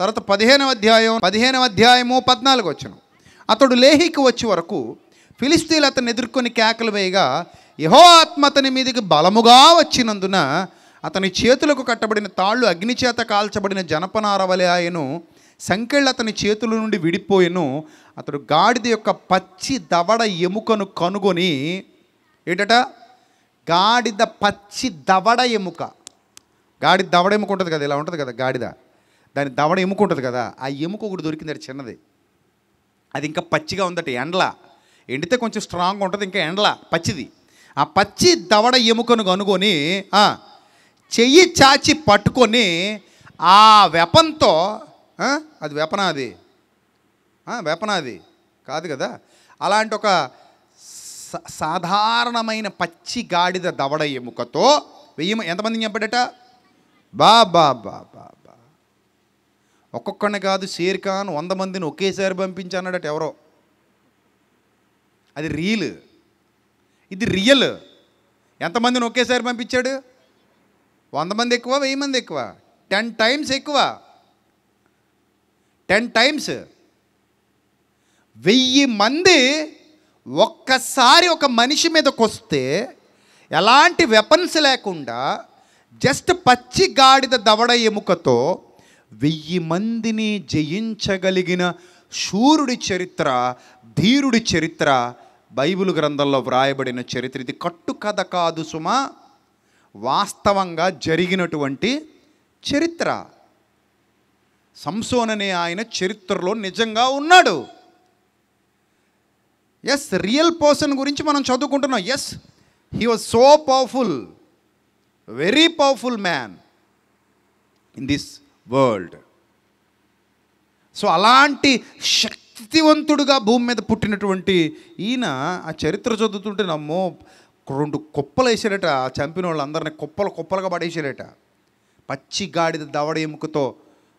తర్వాత పదిహేనవ అధ్యాయం పదిహేనవ అధ్యాయము పద్నాలుగు వచ్చను అతడు లేహికి వచ్చే వరకు ఫిలిస్తీన్లు అతను ఎదుర్కొని కేకలు వేయగా యహో ఆత్మ అతని మీదకి బలముగా వచ్చినందున అతని చేతులకు కట్టబడిన తాళ్ళు అగ్నిచేత కాల్చబడిన జనపనార వలె ఆయను సంకెళ్ళు అతని చేతుల నుండి విడిపోయెను అతడు గాడిద యొక్క పచ్చి దవడ ఎముకను కనుగొని ఏంటట గాడిద పచ్చి దవడ ఎముక గాడి దవడ ఎముక ఉంటుంది కదా ఇలా ఉంటుంది కదా గాడిద దాని దవడ ఎముక ఉంటుంది కదా ఆ ఎముక ఒకటి దొరికింది అది చిన్నది అది ఇంకా పచ్చిగా ఉందట ఎండల ఎండితే కొంచెం స్ట్రాంగ్ ఉంటుంది ఇంకా ఎండల పచ్చిది ఆ పచ్చి దవడ ఎముకను కనుగొని చెయ్యి చాచి పట్టుకొని ఆ వెపంతో అది వెపనాది వెపనాది కాదు కదా అలాంటి ఒక సాధారణమైన పచ్చి గాడిద దవడ ఎముకతో వెయ్యి ఎంతమందిని చెప్పాడట బా బా బా బా బా ఒక్కొక్కడిని కాదు షేర్ ఖాన్ వంద మందిని ఒకేసారి పంపించానడట ఎవరో అది రీల్ ఇది రియల్ ఎంతమందిని ఒకేసారి పంపించాడు వంద మంది ఎక్కువ వెయ్యి మంది ఎక్కువ టెన్ టైమ్స్ ఎక్కువ టెన్ టైమ్స్ వెయ్యి మంది ఒక్కసారి ఒక మనిషి మీదకి వస్తే ఎలాంటి వెపన్స్ లేకుండా జస్ట్ పచ్చి గాడిద దవడ ఎముకతో వెయ్యి మందిని జయించగలిగిన శూరుడి చరిత్ర ధీరుడి చరిత్ర బైబిల్ గ్రంథంలో వ్రాయబడిన చరిత్ర ఇది కట్టుకథ కాదు సుమా వాస్తవంగా జరిగినటువంటి చరిత్ర సంసోననే ఆయన చరిత్రలో నిజంగా ఉన్నాడు ఎస్ రియల్ పర్సన్ గురించి మనం చదువుకుంటున్నాం yes he was so powerful very powerful man in this world so అలాంటి శక్తివంతుడుగా భూమి మీద పుట్టినటువంటి ఈయన ఆ చరిత్ర చదువుతుంటే నమ్మో రెండు కుప్పలు వేసాడట చంపిన వాళ్ళందరినీ కుప్పలు కుప్పలుగా పడేసాడట పచ్చి గాడిద దవడ ఎముకతో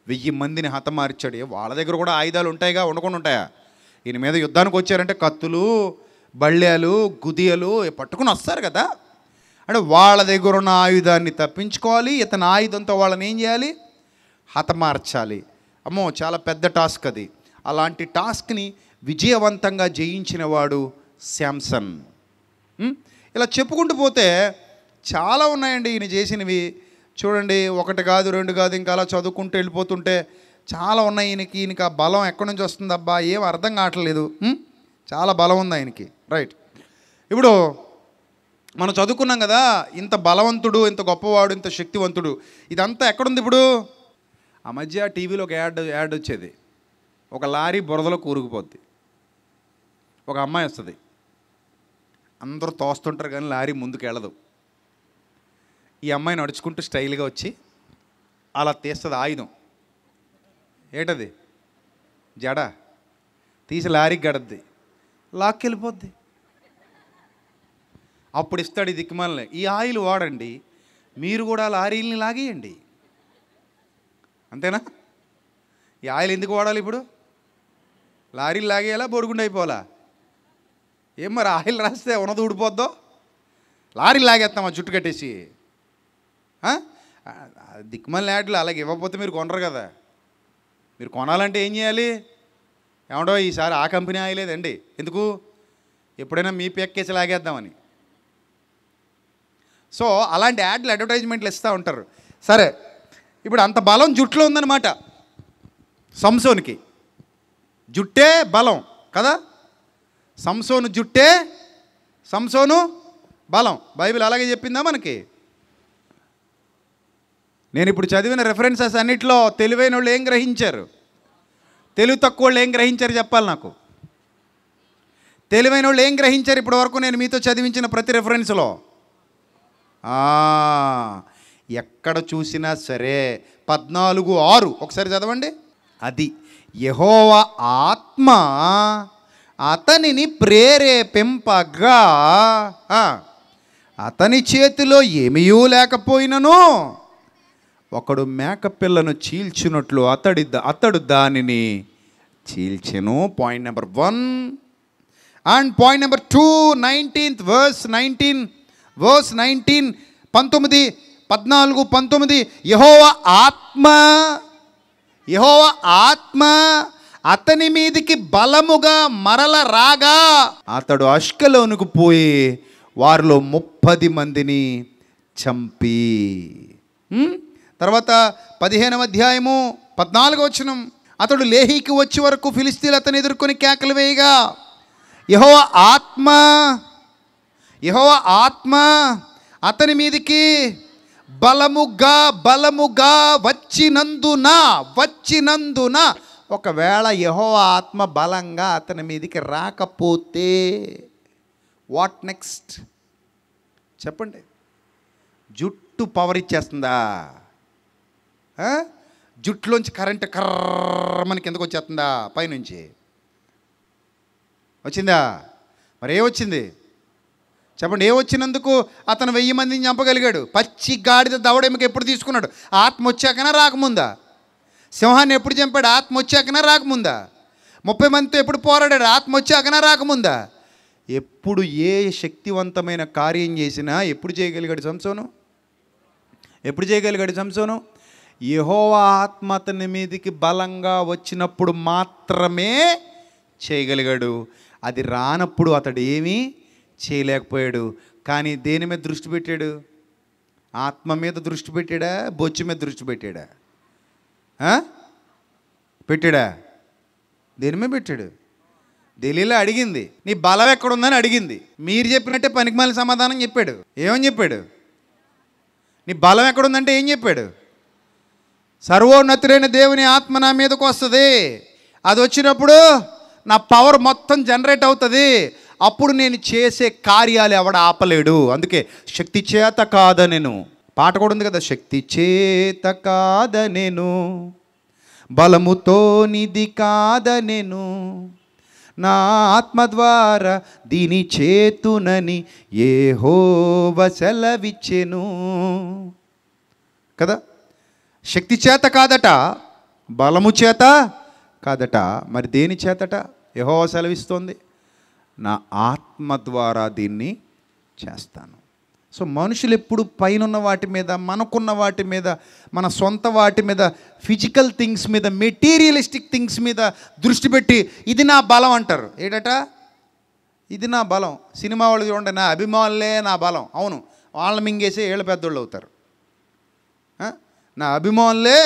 వెయ్యి మందిని హతమార్చాడు వాళ్ళ దగ్గర కూడా ఆయుధాలు ఉంటాయిగా ఉండకుండా ఉంటాయా ఈయన మీద యుద్ధానికి వచ్చారంటే కత్తులు బళ్ళ్యాలు గుదియలు పట్టుకుని వస్తారు కదా అంటే వాళ్ళ దగ్గర ఉన్న ఆయుధాన్ని తప్పించుకోవాలి ఇతని ఆయుధంతో వాళ్ళని ఏం చేయాలి హతమార్చాలి అమ్మో చాలా పెద్ద టాస్క్ అది అలాంటి టాస్క్ని విజయవంతంగా జయించినవాడు శాంసన్ ఇలా చెప్పుకుంటూ పోతే చాలా ఉన్నాయండి ఈయన చేసినవి చూడండి ఒకటి కాదు రెండు కాదు ఇంకా అలా చదువుకుంటూ వెళ్ళిపోతుంటే చాలా ఉన్నాయి ఈయనకి ఈయనకి ఆ బలం ఎక్కడి నుంచి వస్తుంది అబ్బా ఏం అర్థం కావట్లేదు చాలా బలం ఉంది ఆయనకి రైట్ ఇప్పుడు మనం చదువుకున్నాం కదా ఇంత బలవంతుడు ఇంత గొప్పవాడు ఇంత శక్తివంతుడు ఇదంతా ఎక్కడుంది ఇప్పుడు ఆ మధ్య టీవీలో ఒక యాడ్ యాడ్ వచ్చేది ఒక లారీ బురదలో కూరుకుపోద్ది ఒక అమ్మాయి వస్తుంది అందరూ తోస్తుంటారు కానీ లారీ ముందుకు వెళ్ళదు ఈ అమ్మాయి నడుచుకుంటూ స్టైల్గా వచ్చి అలా తీస్తుంది ఆయుధం ఏటది జడ తీసి లారీకి గడద్ది లాక్కెళ్ళిపోద్ది అప్పుడు ఇస్తాడు ఈ దిక్కుమాలని ఈ ఆయిల్ వాడండి మీరు కూడా లారీల్ని లాగేయండి అంతేనా ఈ ఆయిల్ ఎందుకు వాడాలి ఇప్పుడు లారీలు లాగేయాలా బొరుగుండి అయిపోవాలా ఏం మరి ఆయిల్ రాస్తే ఉన్నది ఊడిపోద్దో లారీ లాగేస్తాం ఆ జుట్టు కట్టేసి దిక్కుమల్ యాడ్లు అలాగే ఇవ్వకపోతే మీరు కొనరు కదా మీరు కొనాలంటే ఏం చేయాలి ఏమండో ఈసారి ఆ కంపెనీ ఆగలేదండి ఎందుకు ఎప్పుడైనా మీ పెక్కేసి లాగేద్దామని సో అలాంటి యాడ్లు అడ్వర్టైజ్మెంట్లు ఇస్తూ ఉంటారు సరే ఇప్పుడు అంత బలం జుట్లో ఉందన్నమాట సంసోనికి జుట్టే బలం కదా సంసోను జుట్టే సంసోను బలం బైబిల్ అలాగే చెప్పిందా మనకి నేను ఇప్పుడు చదివిన రెఫరెన్సెస్ అన్నిట్లో తెలివైన వాళ్ళు ఏం గ్రహించారు తెలుగు తక్కువ వాళ్ళు ఏం గ్రహించారు చెప్పాలి నాకు తెలివైన వాళ్ళు ఏం గ్రహించారు ఇప్పటి వరకు నేను మీతో చదివించిన ప్రతి రెఫరెన్స్లో ఎక్కడ చూసినా సరే పద్నాలుగు ఆరు ఒకసారి చదవండి అది యహోవ ఆత్మ అతనిని ప్రేరేపింపగా అతని చేతిలో ఏమీయూ లేకపోయినను ఒకడు మేకపిల్లను చీల్చినట్లు అతడి అతడు దానిని చీల్చెను point number one and point number two nineteenth verse nineteen verse nineteen పంతొమ్మిది పద్నాలుగు పంతొమ్మిది యహోవ ఆత్మ యహోవ ఆత్మ అతని మీదికి బలముగా మరల రాగా అతడు అష్కలోనుకు పోయి వారిలో ముప్పది మందిని చంపి తర్వాత పదిహేనవ అధ్యాయము పద్నాలుగో వచనం అతడు లేహికి వచ్చే వరకు ఫిలిస్తీన్ అతను ఎదుర్కొని కేకలు వేయగా యహో ఆత్మ యహో ఆత్మ అతని మీదికి బలముగా బలముగా వచ్చినందున వచ్చినందున ఒకవేళ యహో ఆత్మ బలంగా అతని మీదకి రాకపోతే వాట్ నెక్స్ట్ చెప్పండి జుట్టు పవర్ ఇచ్చేస్తుందా జుట్టులోంచి కరెంటు కర్ర మనకి ఎందుకు వచ్చేస్తుందా పైనుంచి వచ్చిందా మరి ఏమొచ్చింది చెప్పండి ఏమొచ్చినందుకు అతను వెయ్యి మందిని చంపగలిగాడు పచ్చి గాడిద దవడెమ్మకి ఎప్పుడు తీసుకున్నాడు ఆత్మ వచ్చాకనే రాకముందా సింహాన్ని ఎప్పుడు చంపాడు ఆత్మ వచ్చాకనా రాకముందా ముప్పై మందితో ఎప్పుడు పోరాడాడు ఆత్మ వచ్చాకనా రాకముందా ఎప్పుడు ఏ శక్తివంతమైన కార్యం చేసినా ఎప్పుడు చేయగలిగాడు సంసోను ఎప్పుడు చేయగలిగాడు సంసోను యహోవ ఆత్మ అతని మీదికి బలంగా వచ్చినప్పుడు మాత్రమే చేయగలిగాడు అది రానప్పుడు అతడు ఏమీ చేయలేకపోయాడు కానీ దేని మీద దృష్టి పెట్టాడు ఆత్మ మీద దృష్టి పెట్టాడా బొచ్చు మీద దృష్టి పెట్టాడా పెట్టాడా దేని మీద పెట్టాడు ఢిల్లీలో అడిగింది నీ బలం ఎక్కడుందని అడిగింది మీరు చెప్పినట్టే మళ్ళీ సమాధానం చెప్పాడు ఏమని చెప్పాడు నీ బలం ఎక్కడుందంటే ఏం చెప్పాడు సర్వోన్నతుడైన దేవుని ఆత్మ నా మీదకు వస్తుంది అది వచ్చినప్పుడు నా పవర్ మొత్తం జనరేట్ అవుతుంది అప్పుడు నేను చేసే కార్యాలు ఎవడ ఆపలేడు అందుకే శక్తి చేత కాదా నేను పాట కూడా ఉంది కదా శక్తి చేత కాదనెను బలముతోనిది కాదనెను నా ఆత్మ ద్వారా దీని చేతునని ఏ వసలవిచ్చెను కదా శక్తి చేత కాదట బలము చేత కాదట మరి దేని చేతట యహో సెలవిస్తోంది నా ఆత్మ ద్వారా దీన్ని చేస్తాను సో మనుషులు ఎప్పుడు పైన వాటి మీద మనకున్న వాటి మీద మన సొంత వాటి మీద ఫిజికల్ థింగ్స్ మీద మెటీరియలిస్టిక్ థింగ్స్ మీద దృష్టి పెట్టి ఇది నా బలం అంటారు ఏటట ఇది నా బలం సినిమా వాళ్ళు చూడండి నా అభిమానులే నా బలం అవును వాళ్ళ మింగేసే ఏళ్ళ పెద్దోళ్ళు అవుతారు నా అభిమానులే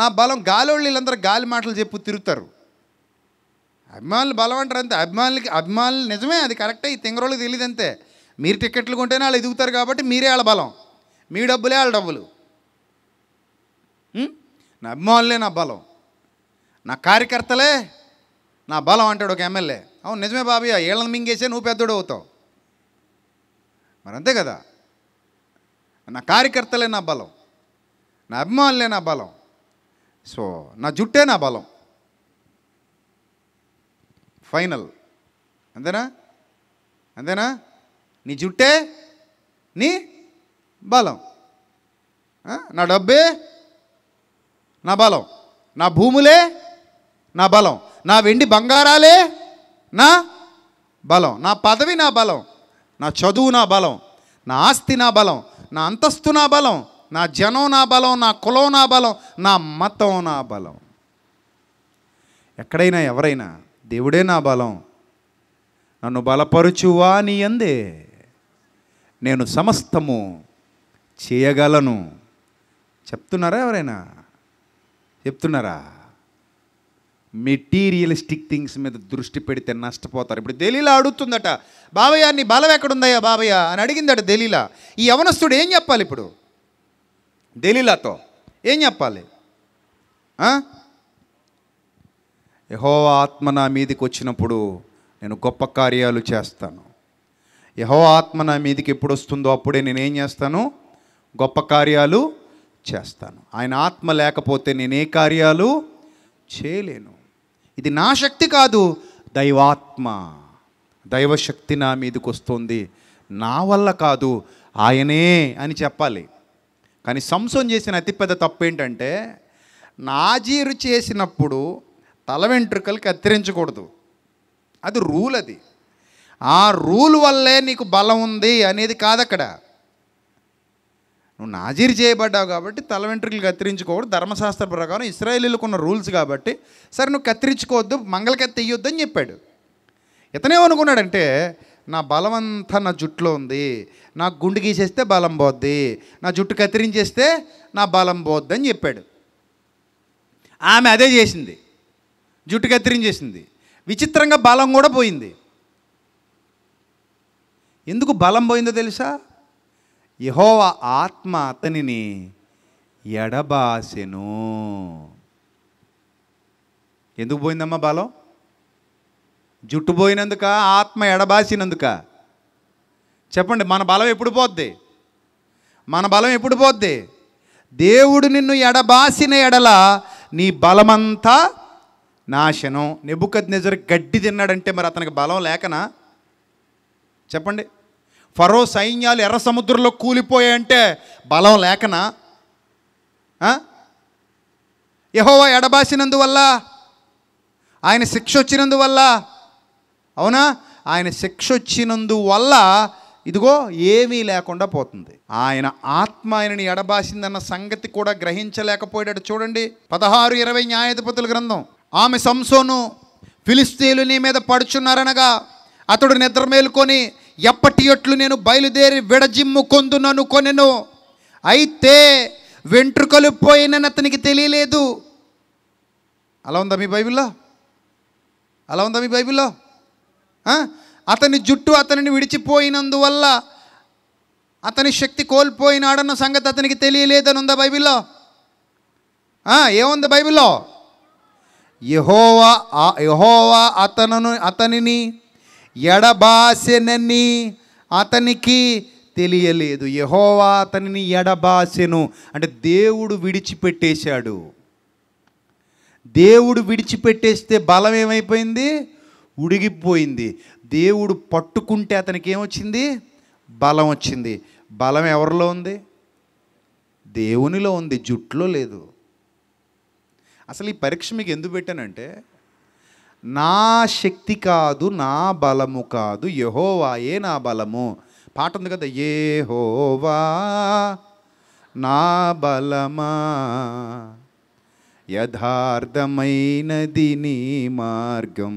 నా బలం గాలి వీళ్ళందరూ గాలి మాటలు చెప్పు తిరుగుతారు అభిమానులు బలం అంటారు అంతే అభిమానులకి అభిమానులు నిజమే అది కరెక్టే ఈ తింగరోళ్ళకి తెలియదు అంతే మీరు టికెట్లు కొంటేనే వాళ్ళు ఎదుగుతారు కాబట్టి మీరే వాళ్ళ బలం మీ డబ్బులే వాళ్ళ డబ్బులు నా అభిమానులే నా బలం నా కార్యకర్తలే నా బలం అంటాడు ఒక ఎమ్మెల్యే అవును నిజమే బాబుయ్య ఏళ్ళని మింగేసే నువ్వు పెద్దోడు అవుతావు మరి అంతే కదా నా కార్యకర్తలే నా బలం నా అభిమానులే నా బలం సో నా జుట్టే నా బలం ఫైనల్ అంతేనా అంతేనా నీ జుట్టే నీ బలం నా డబ్బే నా బలం నా భూములే నా బలం నా వెండి బంగారాలే నా బలం నా పదవి నా బలం నా చదువు నా బలం నా ఆస్తి నా బలం నా అంతస్తు నా బలం నా జనం నా బలం నా కులం నా బలం నా మతం నా బలం ఎక్కడైనా ఎవరైనా దేవుడే నా బలం నన్ను బలపరుచువా నీ అందే నేను సమస్తము చేయగలను చెప్తున్నారా ఎవరైనా చెప్తున్నారా మెటీరియలిస్టిక్ థింగ్స్ మీద దృష్టి పెడితే నష్టపోతారు ఇప్పుడు దలీలా అడుగుతుందట బాబయ్య నీ బలం ఎక్కడుందయ్యా బాబయ్య అని అడిగిందట దలీలా ఈ యవనస్తుడు ఏం చెప్పాలి ఇప్పుడు దలీలాతో ఏం చెప్పాలి యహో ఆత్మ నా మీదకి వచ్చినప్పుడు నేను గొప్ప కార్యాలు చేస్తాను యహో ఆత్మ నా మీదికి ఎప్పుడు వస్తుందో అప్పుడే నేనేం చేస్తాను గొప్ప కార్యాలు చేస్తాను ఆయన ఆత్మ లేకపోతే నేనే కార్యాలు చేయలేను ఇది నా శక్తి కాదు దైవాత్మ దైవశక్తి నా మీదకి వస్తుంది నా వల్ల కాదు ఆయనే అని చెప్పాలి కానీ సంసం చేసిన అతిపెద్ద తప్పు ఏంటంటే నాజీరు చేసినప్పుడు తల వెంట్రుకలు కత్తిరించకూడదు అది రూల్ అది ఆ రూల్ వల్లే నీకు బలం ఉంది అనేది కాదు అక్కడ నువ్వు నాజీర్ చేయబడ్డావు కాబట్టి తల వెంట్రుకలు కత్తిరించుకోవడం ధర్మశాస్త్ర ప్రకారం ఇస్రాయేలీలకు ఉన్న రూల్స్ కాబట్టి సరే నువ్వు కత్తిరించుకోవద్దు మంగళకత్తి ఇయ్యొద్దు అని చెప్పాడు అనుకున్నాడంటే నా బలం అంతా నా జుట్టులో ఉంది నా గుండు గీసేస్తే బలం పోద్ది నా జుట్టు కత్తిరించేస్తే నా బలం పోద్ది అని చెప్పాడు ఆమె అదే చేసింది జుట్టు కత్తిరించేసింది విచిత్రంగా బలం కూడా పోయింది ఎందుకు బలం పోయిందో తెలుసా యహోవ ఆత్మ అతనిని ఎడబాసెను ఎందుకు పోయిందమ్మా బలం జుట్టు పోయినందుక ఆత్మ ఎడబాసినందుక చెప్పండి మన బలం ఎప్పుడు పోద్ది మన బలం ఎప్పుడు పోద్ది దేవుడు నిన్ను ఎడబాసిన ఎడల నీ బలమంతా నాశనం నెబుకద్ నిజర్ గడ్డి తిన్నాడంటే మరి అతనికి బలం లేకనా చెప్పండి ఫరో సైన్యాలు ఎర్ర సముద్రంలో కూలిపోయాయంటే బలం లేకనా యహోవా ఎడబాసినందువల్ల ఆయన శిక్ష వచ్చినందువల్ల అవునా ఆయన శిక్ష వచ్చినందువల్ల ఇదిగో ఏమీ లేకుండా పోతుంది ఆయన ఆత్మ ఆయనని ఎడబాసిందన్న సంగతి కూడా గ్రహించలేకపోయాడు చూడండి పదహారు ఇరవై న్యాయాధిపతుల గ్రంథం ఆమె సంసోను ఫిలిస్తీలు నీ మీద పడుచున్నారనగా అతడు నిద్ర మేలుకొని ఎప్పటి ఎట్లు నేను బయలుదేరి విడజిమ్ము కొందునను కొనెను అయితే వెంట్రుకలు పోయినని అతనికి తెలియలేదు అలా ఉందా మీ బైబిల్లో అలా ఉందా మీ బైబిల్లో అతని జుట్టు అతనిని విడిచిపోయినందువల్ల అతని శక్తి కోల్పోయినాడన్న సంగతి అతనికి తెలియలేదని ఉందా బైబిల్లో ఏముంది బైబిల్లో యహోవా యహోవా అతను అతనిని ఎడబాసెనని అతనికి తెలియలేదు యహోవా అతనిని ఎడబాసెను అంటే దేవుడు విడిచిపెట్టేశాడు దేవుడు విడిచిపెట్టేస్తే బలం ఏమైపోయింది ఉడిగిపోయింది దేవుడు పట్టుకుంటే అతనికి ఏమొచ్చింది బలం వచ్చింది బలం ఎవరిలో ఉంది దేవునిలో ఉంది జుట్లో లేదు అసలు ఈ పరీక్ష మీకు ఎందుకు పెట్టానంటే నా శక్తి కాదు నా బలము కాదు యహోవాయే నా బలము పాట ఉంది కదా ఏ హోవా నా బలమా యథార్థమైనది నీ మార్గం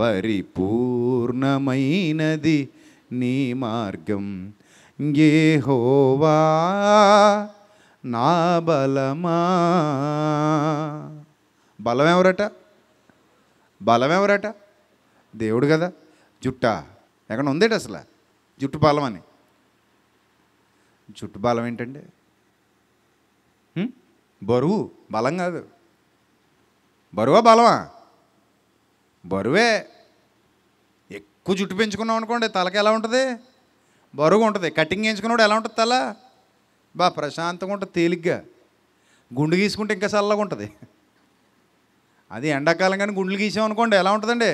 పరిపూర్ణమైనది నీ మార్గం ఏ హోవా నా బలమా బలం ఎవరట బలం ఎవరట దేవుడు కదా జుట్టా ఎక్కడ ఉందేట అసలు జుట్టు బలం అని జుట్టు బలం ఏంటండి బరువు బలం కాదు బరువా బలమా బరువే ఎక్కువ జుట్టు పెంచుకున్నాం అనుకోండి తలకి ఎలా ఉంటుంది బరువు ఉంటుంది కటింగ్ వేయించుకున్నప్పుడు ఎలా ఉంటుంది తల బా ప్రశాంతంగా ఉంటుంది తేలిగ్గా గుండు గీసుకుంటే ఇంకా చల్లగా ఉంటుంది అది ఎండాకాలం కానీ గుండెలు గీసామనుకోండి ఎలా ఉంటుందండి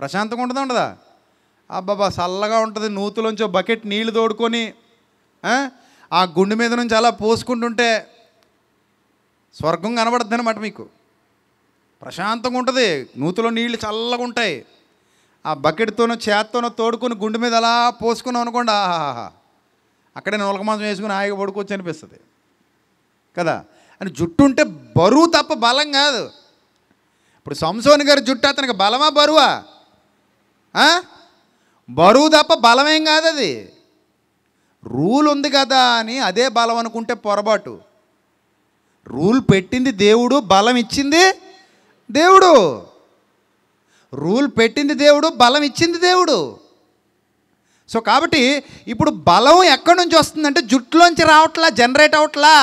ప్రశాంతంగా ఉంటుందా ఉండదా అబ్బాబా చల్లగా ఉంటుంది నూతులోంచి బకెట్ నీళ్ళు తోడుకొని ఆ గుండు మీద నుంచి అలా పోసుకుంటుంటే స్వర్గం కనబడుతుంది అనమాట మీకు ప్రశాంతంగా ఉంటుంది నూతులో నీళ్లు చల్లగా ఉంటాయి ఆ బకెట్తోనో చేత్తోనో తోడుకొని గుండె మీద అలా పోసుకున్నాం అనుకోండి ఆహాహా అక్కడే నూలక మాంసం వేసుకుని ఆయన పడుకోవచ్చు అనిపిస్తుంది కదా అని జుట్టు ఉంటే బరువు తప్ప బలం కాదు ఇప్పుడు సంసోన్ గారి జుట్టు అతనికి బలమా బరువా బరువు తప్ప బలమేం కాదు అది రూల్ ఉంది కదా అని అదే బలం అనుకుంటే పొరపాటు రూల్ పెట్టింది దేవుడు బలం ఇచ్చింది దేవుడు రూల్ పెట్టింది దేవుడు బలం ఇచ్చింది దేవుడు సో కాబట్టి ఇప్పుడు బలం ఎక్కడి నుంచి వస్తుందంటే జుట్టులోంచి రావట్లా జనరేట్ అవట్లా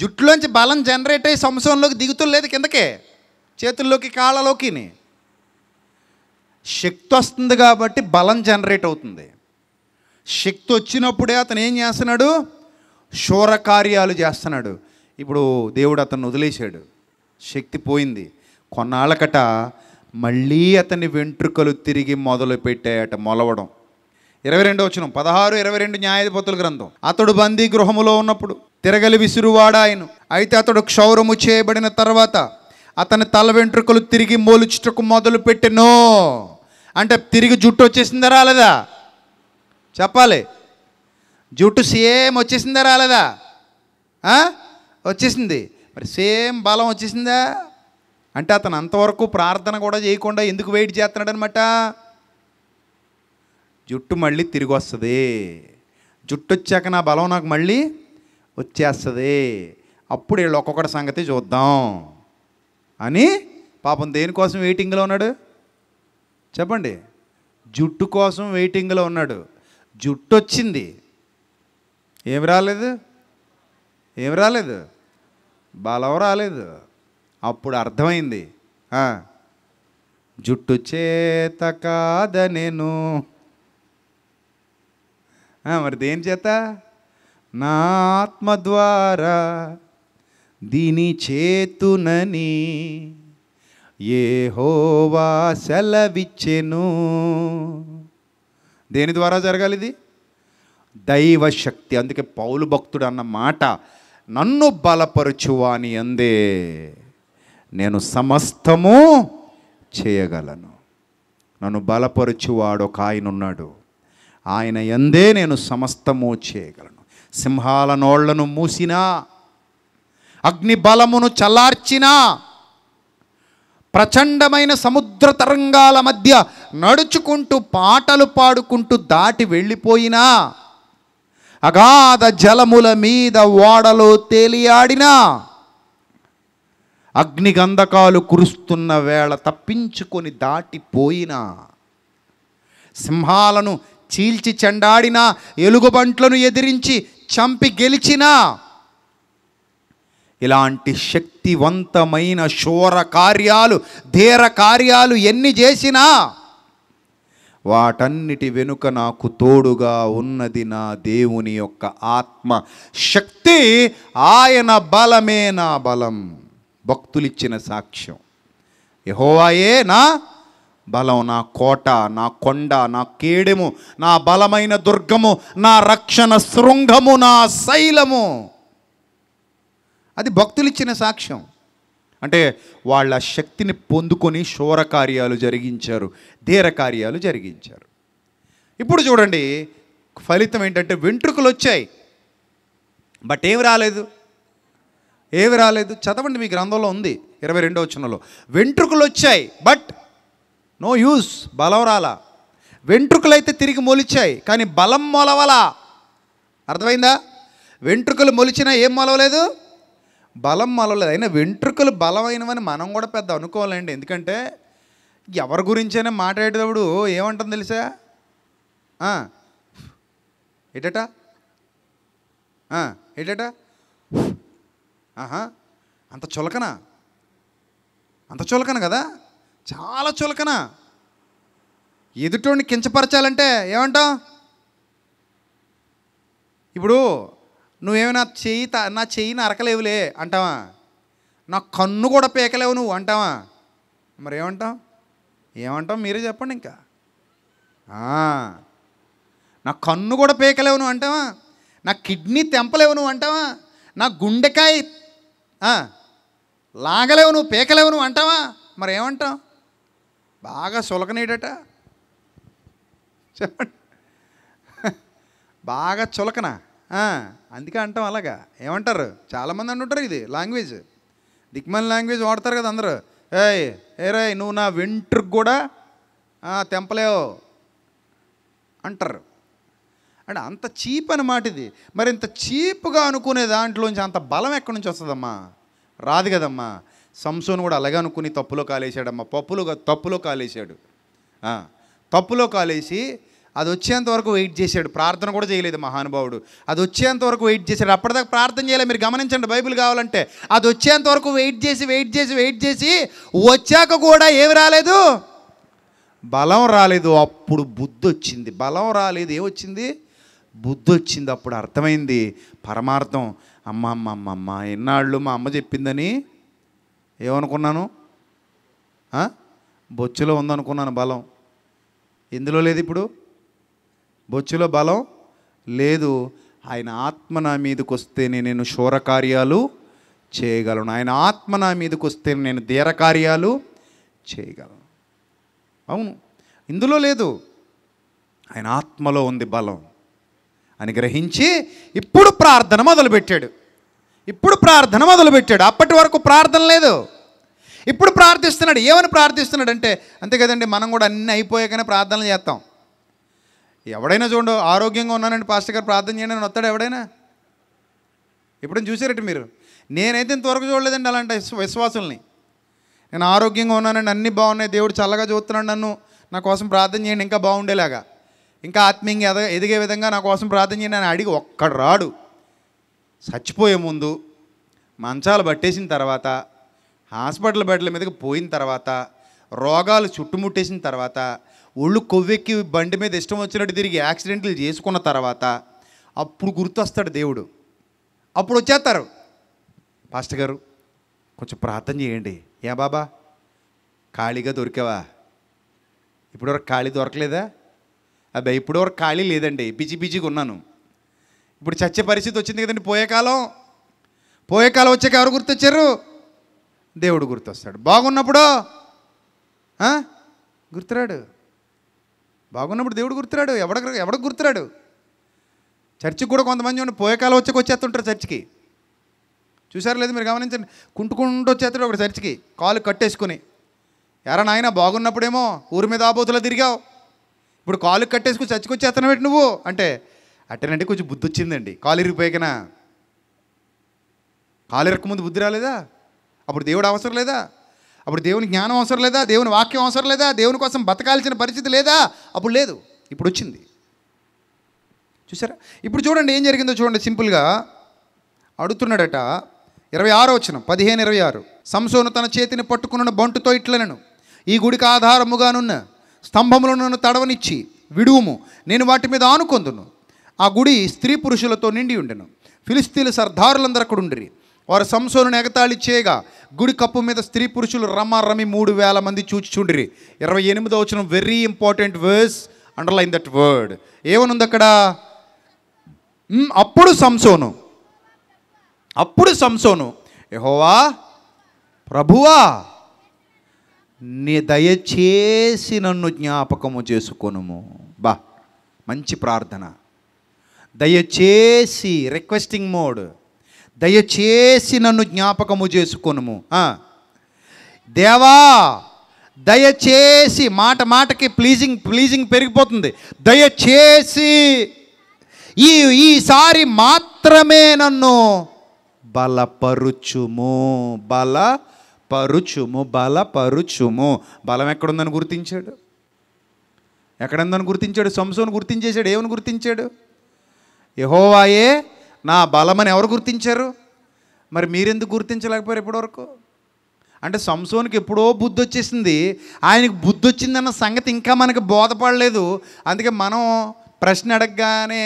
జుట్టులోంచి బలం జనరేట్ అయ్యి సంవత్సరంలోకి దిగుతూ లేదు కిందకే చేతుల్లోకి కాళ్ళలోకి శక్తి వస్తుంది కాబట్టి బలం జనరేట్ అవుతుంది శక్తి వచ్చినప్పుడే అతను ఏం చేస్తున్నాడు శూర కార్యాలు చేస్తున్నాడు ఇప్పుడు దేవుడు అతను వదిలేశాడు శక్తి పోయింది కొన్నాళ్ళకట మళ్ళీ అతని వెంట్రుకలు తిరిగి మొదలు పెట్టాయట మొలవడం ఇరవై రెండు వచ్చిన పదహారు ఇరవై రెండు న్యాయధిపతుల గ్రంథం అతడు బందీ గృహములో ఉన్నప్పుడు తిరగలి విసురువాడాయను అయితే అతడు క్షౌరము చేయబడిన తర్వాత అతని తల వెంట్రుకలు తిరిగి మోలుచుటకు మొదలు పెట్టెను అంటే తిరిగి జుట్టు వచ్చేసిందా రాలేదా చెప్పాలి జుట్టు సేమ్ వచ్చేసిందా రాలేదా వచ్చేసింది మరి సేమ్ బలం వచ్చేసిందా అంటే అతను అంతవరకు ప్రార్థన కూడా చేయకుండా ఎందుకు వెయిట్ చేస్తున్నాడు అనమాట జుట్టు మళ్ళీ తిరిగి వస్తుంది జుట్టు వచ్చాక నా బలం నాకు మళ్ళీ వచ్చేస్తుంది అప్పుడు వీళ్ళు ఒక్కొక్కటి సంగతి చూద్దాం అని పాపం దేనికోసం వెయిటింగ్లో ఉన్నాడు చెప్పండి జుట్టు కోసం వెయిటింగ్లో ఉన్నాడు జుట్టు వచ్చింది ఏం రాలేదు ఏం రాలేదు బలం రాలేదు అప్పుడు అర్థమైంది జుట్టు చేత కాద నేను మరి దేని చేత నా ఆత్మ ద్వారా దీని చేతునని ఏ హోవా సెలవిచ్చెను దేని ద్వారా జరగాలి ఇది దైవశక్తి అందుకే పౌలు భక్తుడు అన్న మాట నన్ను అని అందే నేను సమస్తము చేయగలను నన్ను బలపరచువాడు ఒక ఆయన ఉన్నాడు ఆయన ఎందే నేను సమస్తము చేయగలను సింహాల నోళ్లను మూసినా అగ్ని బలమును చల్లార్చిన ప్రచండమైన సముద్ర తరంగాల మధ్య నడుచుకుంటూ పాటలు పాడుకుంటూ దాటి వెళ్ళిపోయినా అగాధ జలముల మీద ఓడలో తేలియాడినా అగ్నిగంధకాలు కురుస్తున్న వేళ తప్పించుకొని దాటిపోయినా సింహాలను చీల్చి చెండాడినా ఎలుగుబంట్లను ఎదిరించి చంపి గెలిచినా ఇలాంటి శక్తివంతమైన శోర కార్యాలు ధీర కార్యాలు ఎన్ని చేసినా వాటన్నిటి వెనుక నాకు తోడుగా ఉన్నది నా దేవుని యొక్క ఆత్మ శక్తి ఆయన బలమే నా బలం భక్తులిచ్చిన సాక్ష్యం యహోవాయే నా బలం నా కోట నా కొండ నా కేడెము నా బలమైన దుర్గము నా రక్షణ శృంగము నా శైలము అది భక్తులు ఇచ్చిన సాక్ష్యం అంటే వాళ్ళ శక్తిని పొందుకొని శోర కార్యాలు జరిగించారు ధీర కార్యాలు జరిగించారు ఇప్పుడు చూడండి ఫలితం ఏంటంటే వెంట్రుకలు వచ్చాయి బట్ ఏమి రాలేదు ఏమి రాలేదు చదవండి మీ గ్రంథంలో ఉంది ఇరవై రెండో వచనంలో వెంట్రుకలు వచ్చాయి బట్ నో యూస్ బలం రాలా అయితే తిరిగి మొలిచాయి కానీ బలం మొలవలా అర్థమైందా వెంట్రుకలు మొలిచినా ఏం మొలవలేదు బలం మలలేదు అయినా వెంట్రుకలు బలమైనవని మనం కూడా పెద్ద అనుకోవాలండి ఎందుకంటే ఎవరి గురించైనా మాట్లాడేటప్పుడు ఏమంటుంది తెలుసా ఎటట ఎటట ఆహా అంత చులకన అంత చులకన కదా చాలా చులకన ఎదుటోడిని కించపరచాలంటే ఏమంటాం ఇప్పుడు నువ్వేమి నా చెయ్యి నా చెయ్యి నరకలేవులే అంటావా నా కన్ను కూడా పీకలేవు నువ్వు అంటావా మరి ఏమంటావు ఏమంటావు మీరే చెప్పండి ఇంకా నా కన్ను కూడా పేకలేవు నువ్వు అంటావా నా కిడ్నీ తెంపలేవు నువ్వు అంటావా నా గుండెకాయ లాగలేవు నువ్వు పేకలేవు నువ్వు అంటావా మరి ఏమంటావు బాగా చులకనేటట చెప్పండి బాగా చులకనా అందుకే అంటాం అలాగా ఏమంటారు చాలామంది అంటుంటారు ఇది లాంగ్వేజ్ దిక్మల్ లాంగ్వేజ్ వాడతారు కదా అందరూ ఏయ్ ఏరే నువ్వు నా వెంట్రుకు కూడా తెంపలేవు అంటారు అంటే అంత చీప్ అన్నమాట ఇది మరి ఇంత చీప్గా అనుకునే దాంట్లోంచి అంత బలం ఎక్కడి నుంచి వస్తుందమ్మా రాదు కదమ్మా సంసోను కూడా అలాగే అనుకుని తప్పులో కాలేసాడమ్మా పప్పులో తప్పులో కాలేసాడు తప్పులో కాలేసి అది వచ్చేంత వరకు వెయిట్ చేశాడు ప్రార్థన కూడా చేయలేదు మహానుభావుడు అది వచ్చేంత వరకు వెయిట్ చేశాడు అప్పటిదాకా ప్రార్థన చేయలేదు మీరు గమనించండి బైబిల్ కావాలంటే అది వచ్చేంత వరకు వెయిట్ చేసి వెయిట్ చేసి వెయిట్ చేసి వచ్చాక కూడా ఏమి రాలేదు బలం రాలేదు అప్పుడు బుద్ధి వచ్చింది బలం రాలేదు ఏమొచ్చింది బుద్ధి వచ్చింది అప్పుడు అర్థమైంది పరమార్థం అమ్మ అమ్మ అమ్మ అమ్మ ఎన్నాళ్ళు మా అమ్మ చెప్పిందని ఏమనుకున్నాను బొచ్చులో ఉందనుకున్నాను బలం ఎందులో లేదు ఇప్పుడు బొచ్చులో బలం లేదు ఆయన ఆత్మ నా మీదకి వస్తేనే నేను శూరకార్యాలు చేయగలను ఆయన ఆత్మ నా మీదకి వస్తే నేను ధీరకార్యాలు చేయగలను అవును ఇందులో లేదు ఆయన ఆత్మలో ఉంది బలం అని గ్రహించి ఇప్పుడు ప్రార్థన మొదలుపెట్టాడు ఇప్పుడు ప్రార్థన మొదలుపెట్టాడు అప్పటి వరకు ప్రార్థన లేదు ఇప్పుడు ప్రార్థిస్తున్నాడు ఏమని ప్రార్థిస్తున్నాడు అంటే అంతే కదండి మనం కూడా అన్నీ అయిపోయాకనే ప్రార్థనలు చేస్తాం ఎవడైనా చూడండి ఆరోగ్యంగా ఉన్నానండి పాస్టర్ గారు ప్రార్థన చేయండి అని వస్తాడు ఎవడైనా ఎప్పుడైనా చూసారట మీరు నేనైతే త్వరగా చూడలేదండి అలాంటి విశ్వాసుల్ని నేను ఆరోగ్యంగా ఉన్నానండి అన్నీ బాగున్నాయి దేవుడు చల్లగా చూస్తున్నాడు నన్ను నా కోసం ప్రార్థన చేయండి ఇంకా బాగుండేలాగా ఇంకా ఆత్మీయంగా ఎదిగే విధంగా నా కోసం ప్రార్థన చేయండి అని అడిగి ఒక్కడు రాడు చచ్చిపోయే ముందు మంచాలు పట్టేసిన తర్వాత హాస్పిటల్ బెడ్ల మీదకి పోయిన తర్వాత రోగాలు చుట్టుముట్టేసిన తర్వాత ఒళ్ళు కొవ్వెక్కి బండి మీద ఇష్టం వచ్చినట్టు తిరిగి యాక్సిడెంట్లు చేసుకున్న తర్వాత అప్పుడు గుర్తొస్తాడు దేవుడు అప్పుడు వచ్చేస్తారు పాస్టర్ గారు కొంచెం ప్రార్థన చేయండి ఏ బాబా ఖాళీగా దొరికావా ఇప్పుడు వరకు ఖాళీ దొరకలేదా అబ్బా ఇప్పుడు వరకు ఖాళీ లేదండి బిజీ బిజీగా ఉన్నాను ఇప్పుడు చచ్చే పరిస్థితి వచ్చింది కదండి పోయే కాలం పోయే కాలం వచ్చాక ఎవరు గుర్తొచ్చారు దేవుడు గుర్తొస్తాడు బాగున్నప్పుడు గుర్తురాడు బాగున్నప్పుడు దేవుడు గుర్తురాడు ఎవడ ఎవడ గుర్తురాడు చర్చికి కూడా కొంతమంది ఉండి పోయకాలం వచ్చి వచ్చేస్తుంటారు చర్చికి చూసారు లేదు మీరు గమనించండి కుంటుకుంటూ వచ్చేస్తాడు ఒకటి చర్చికి కాలు కట్టేసుకుని ఎరా నాయన బాగున్నప్పుడేమో ఊరి మీద ఆబోతులో తిరిగావు ఇప్పుడు కాలు కట్టేసుకుని చర్చికి వచ్చేస్తాను పెట్టి నువ్వు అంటే అట్టేనండి కొంచెం బుద్ధి వచ్చిందండి కాలు ఇరిగిపోయాకనా కాలు ఇరక ముందు బుద్ధి రాలేదా అప్పుడు దేవుడు అవసరం లేదా అప్పుడు దేవుని జ్ఞానం అవసరం లేదా దేవుని వాక్యం అవసరం లేదా దేవుని కోసం బతకాల్సిన పరిస్థితి లేదా అప్పుడు లేదు ఇప్పుడు వచ్చింది చూసారా ఇప్పుడు చూడండి ఏం జరిగిందో చూడండి సింపుల్గా అడుగుతున్నాడట ఇరవై ఆరో వచ్చిన పదిహేను ఇరవై ఆరు సంసోను తన చేతిని పట్టుకున్న బంటుతో ఇట్లనను ఈ గుడికి ఆధారముగానున్న స్తంభములను నన్ను తడవనిచ్చి విడువుము నేను వాటి మీద ఆనుకొందును ఆ గుడి స్త్రీ పురుషులతో నిండి ఉండెను ఫిలిస్తీన్ సర్దారులందరూ అక్కడ ఉండిరి వారు సంసోను ఎగతాళి చేయగా గుడి కప్పు మీద స్త్రీ పురుషులు రమారమి మూడు వేల మంది చూచి చూచిచుండ్రి ఇరవై ఎనిమిదో వచ్చిన very important verse underline that word ఏమనుంది అక్కడ అప్పుడు సంసోను అప్పుడు సంసోను యహోవా ప్రభువా నీ దయచేసి నన్ను జ్ఞాపకము చేసుకొనుము బా మంచి ప్రార్థన దయచేసి రిక్వెస్టింగ్ మోడ్ దయచేసి నన్ను జ్ఞాపకము చేసుకొనుము దేవా దయచేసి మాట మాటకి ప్లీజింగ్ ప్లీజింగ్ పెరిగిపోతుంది దయచేసి ఈ ఈసారి మాత్రమే నన్ను బలపరుచుము బలపరుచుము బలపరుచుము బలం ఎక్కడుందని గుర్తించాడు ఎక్కడుందని గుర్తించాడు సంసోను గుర్తించేశాడు ఏమని గుర్తించాడు యహోవాయే నా బలమని ఎవరు గుర్తించారు మరి మీరెందుకు గుర్తించలేకపోయారు ఇప్పటివరకు అంటే సంసోనికి ఎప్పుడో బుద్ధి వచ్చేసింది ఆయనకు బుద్ధి వచ్చిందన్న సంగతి ఇంకా మనకు బోధపడలేదు అందుకే మనం ప్రశ్న అడగగానే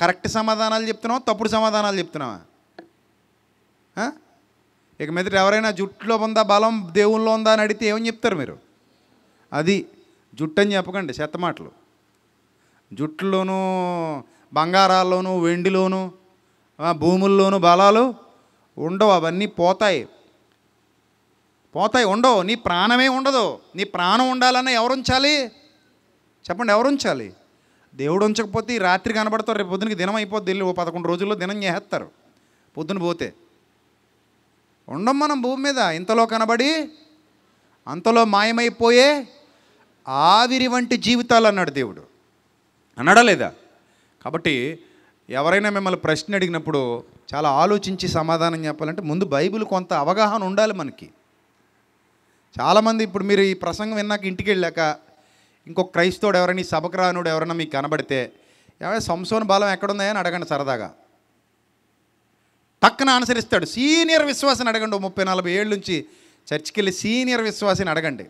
కరెక్ట్ సమాధానాలు చెప్తున్నావా తప్పుడు సమాధానాలు చెప్తున్నావా ఇక మీద ఎవరైనా జుట్టులో ఉందా బలం దేవుల్లో ఉందా అని అడిగితే ఏమని చెప్తారు మీరు అది జుట్టు అని చెప్పకండి చెత్త మాటలు జుట్టులోనూ బంగారాల్లోనూ వెండిలోనూ భూముల్లోనూ బలాలు ఉండవు అవన్నీ పోతాయి పోతాయి ఉండవు నీ ప్రాణమే ఉండదు నీ ప్రాణం ఉండాలన్నా ఎవరు ఉంచాలి చెప్పండి ఎవరు ఉంచాలి దేవుడు ఉంచకపోతే ఈ రాత్రి కనబడతారు రేపు పొద్దునకి దినం అయిపోద్ది వెళ్ళి ఓ పదకొండు రోజుల్లో దినం చేస్తారు పొద్దున పోతే ఉండం మనం భూమి మీద ఇంతలో కనబడి అంతలో మాయమైపోయే ఆవిరి వంటి జీవితాలు అన్నాడు దేవుడు అన్నాడా లేదా కాబట్టి ఎవరైనా మిమ్మల్ని ప్రశ్న అడిగినప్పుడు చాలా ఆలోచించి సమాధానం చెప్పాలంటే ముందు బైబిల్ కొంత అవగాహన ఉండాలి మనకి చాలామంది ఇప్పుడు మీరు ఈ ప్రసంగం విన్నాక ఇంటికి వెళ్ళాక ఇంకొక క్రైస్తవుడు ఎవరైనా ఈ సభకు రానుడు ఎవరైనా మీకు కనబడితే ఏమైనా సంసోన బలం ఎక్కడున్నాయని అడగండి సరదాగా టక్కున ఆన్సర్ ఇస్తాడు సీనియర్ విశ్వాసం అడగండి ముప్పై నలభై ఏళ్ళ నుంచి చర్చికి వెళ్ళి సీనియర్ విశ్వాసిని అడగండి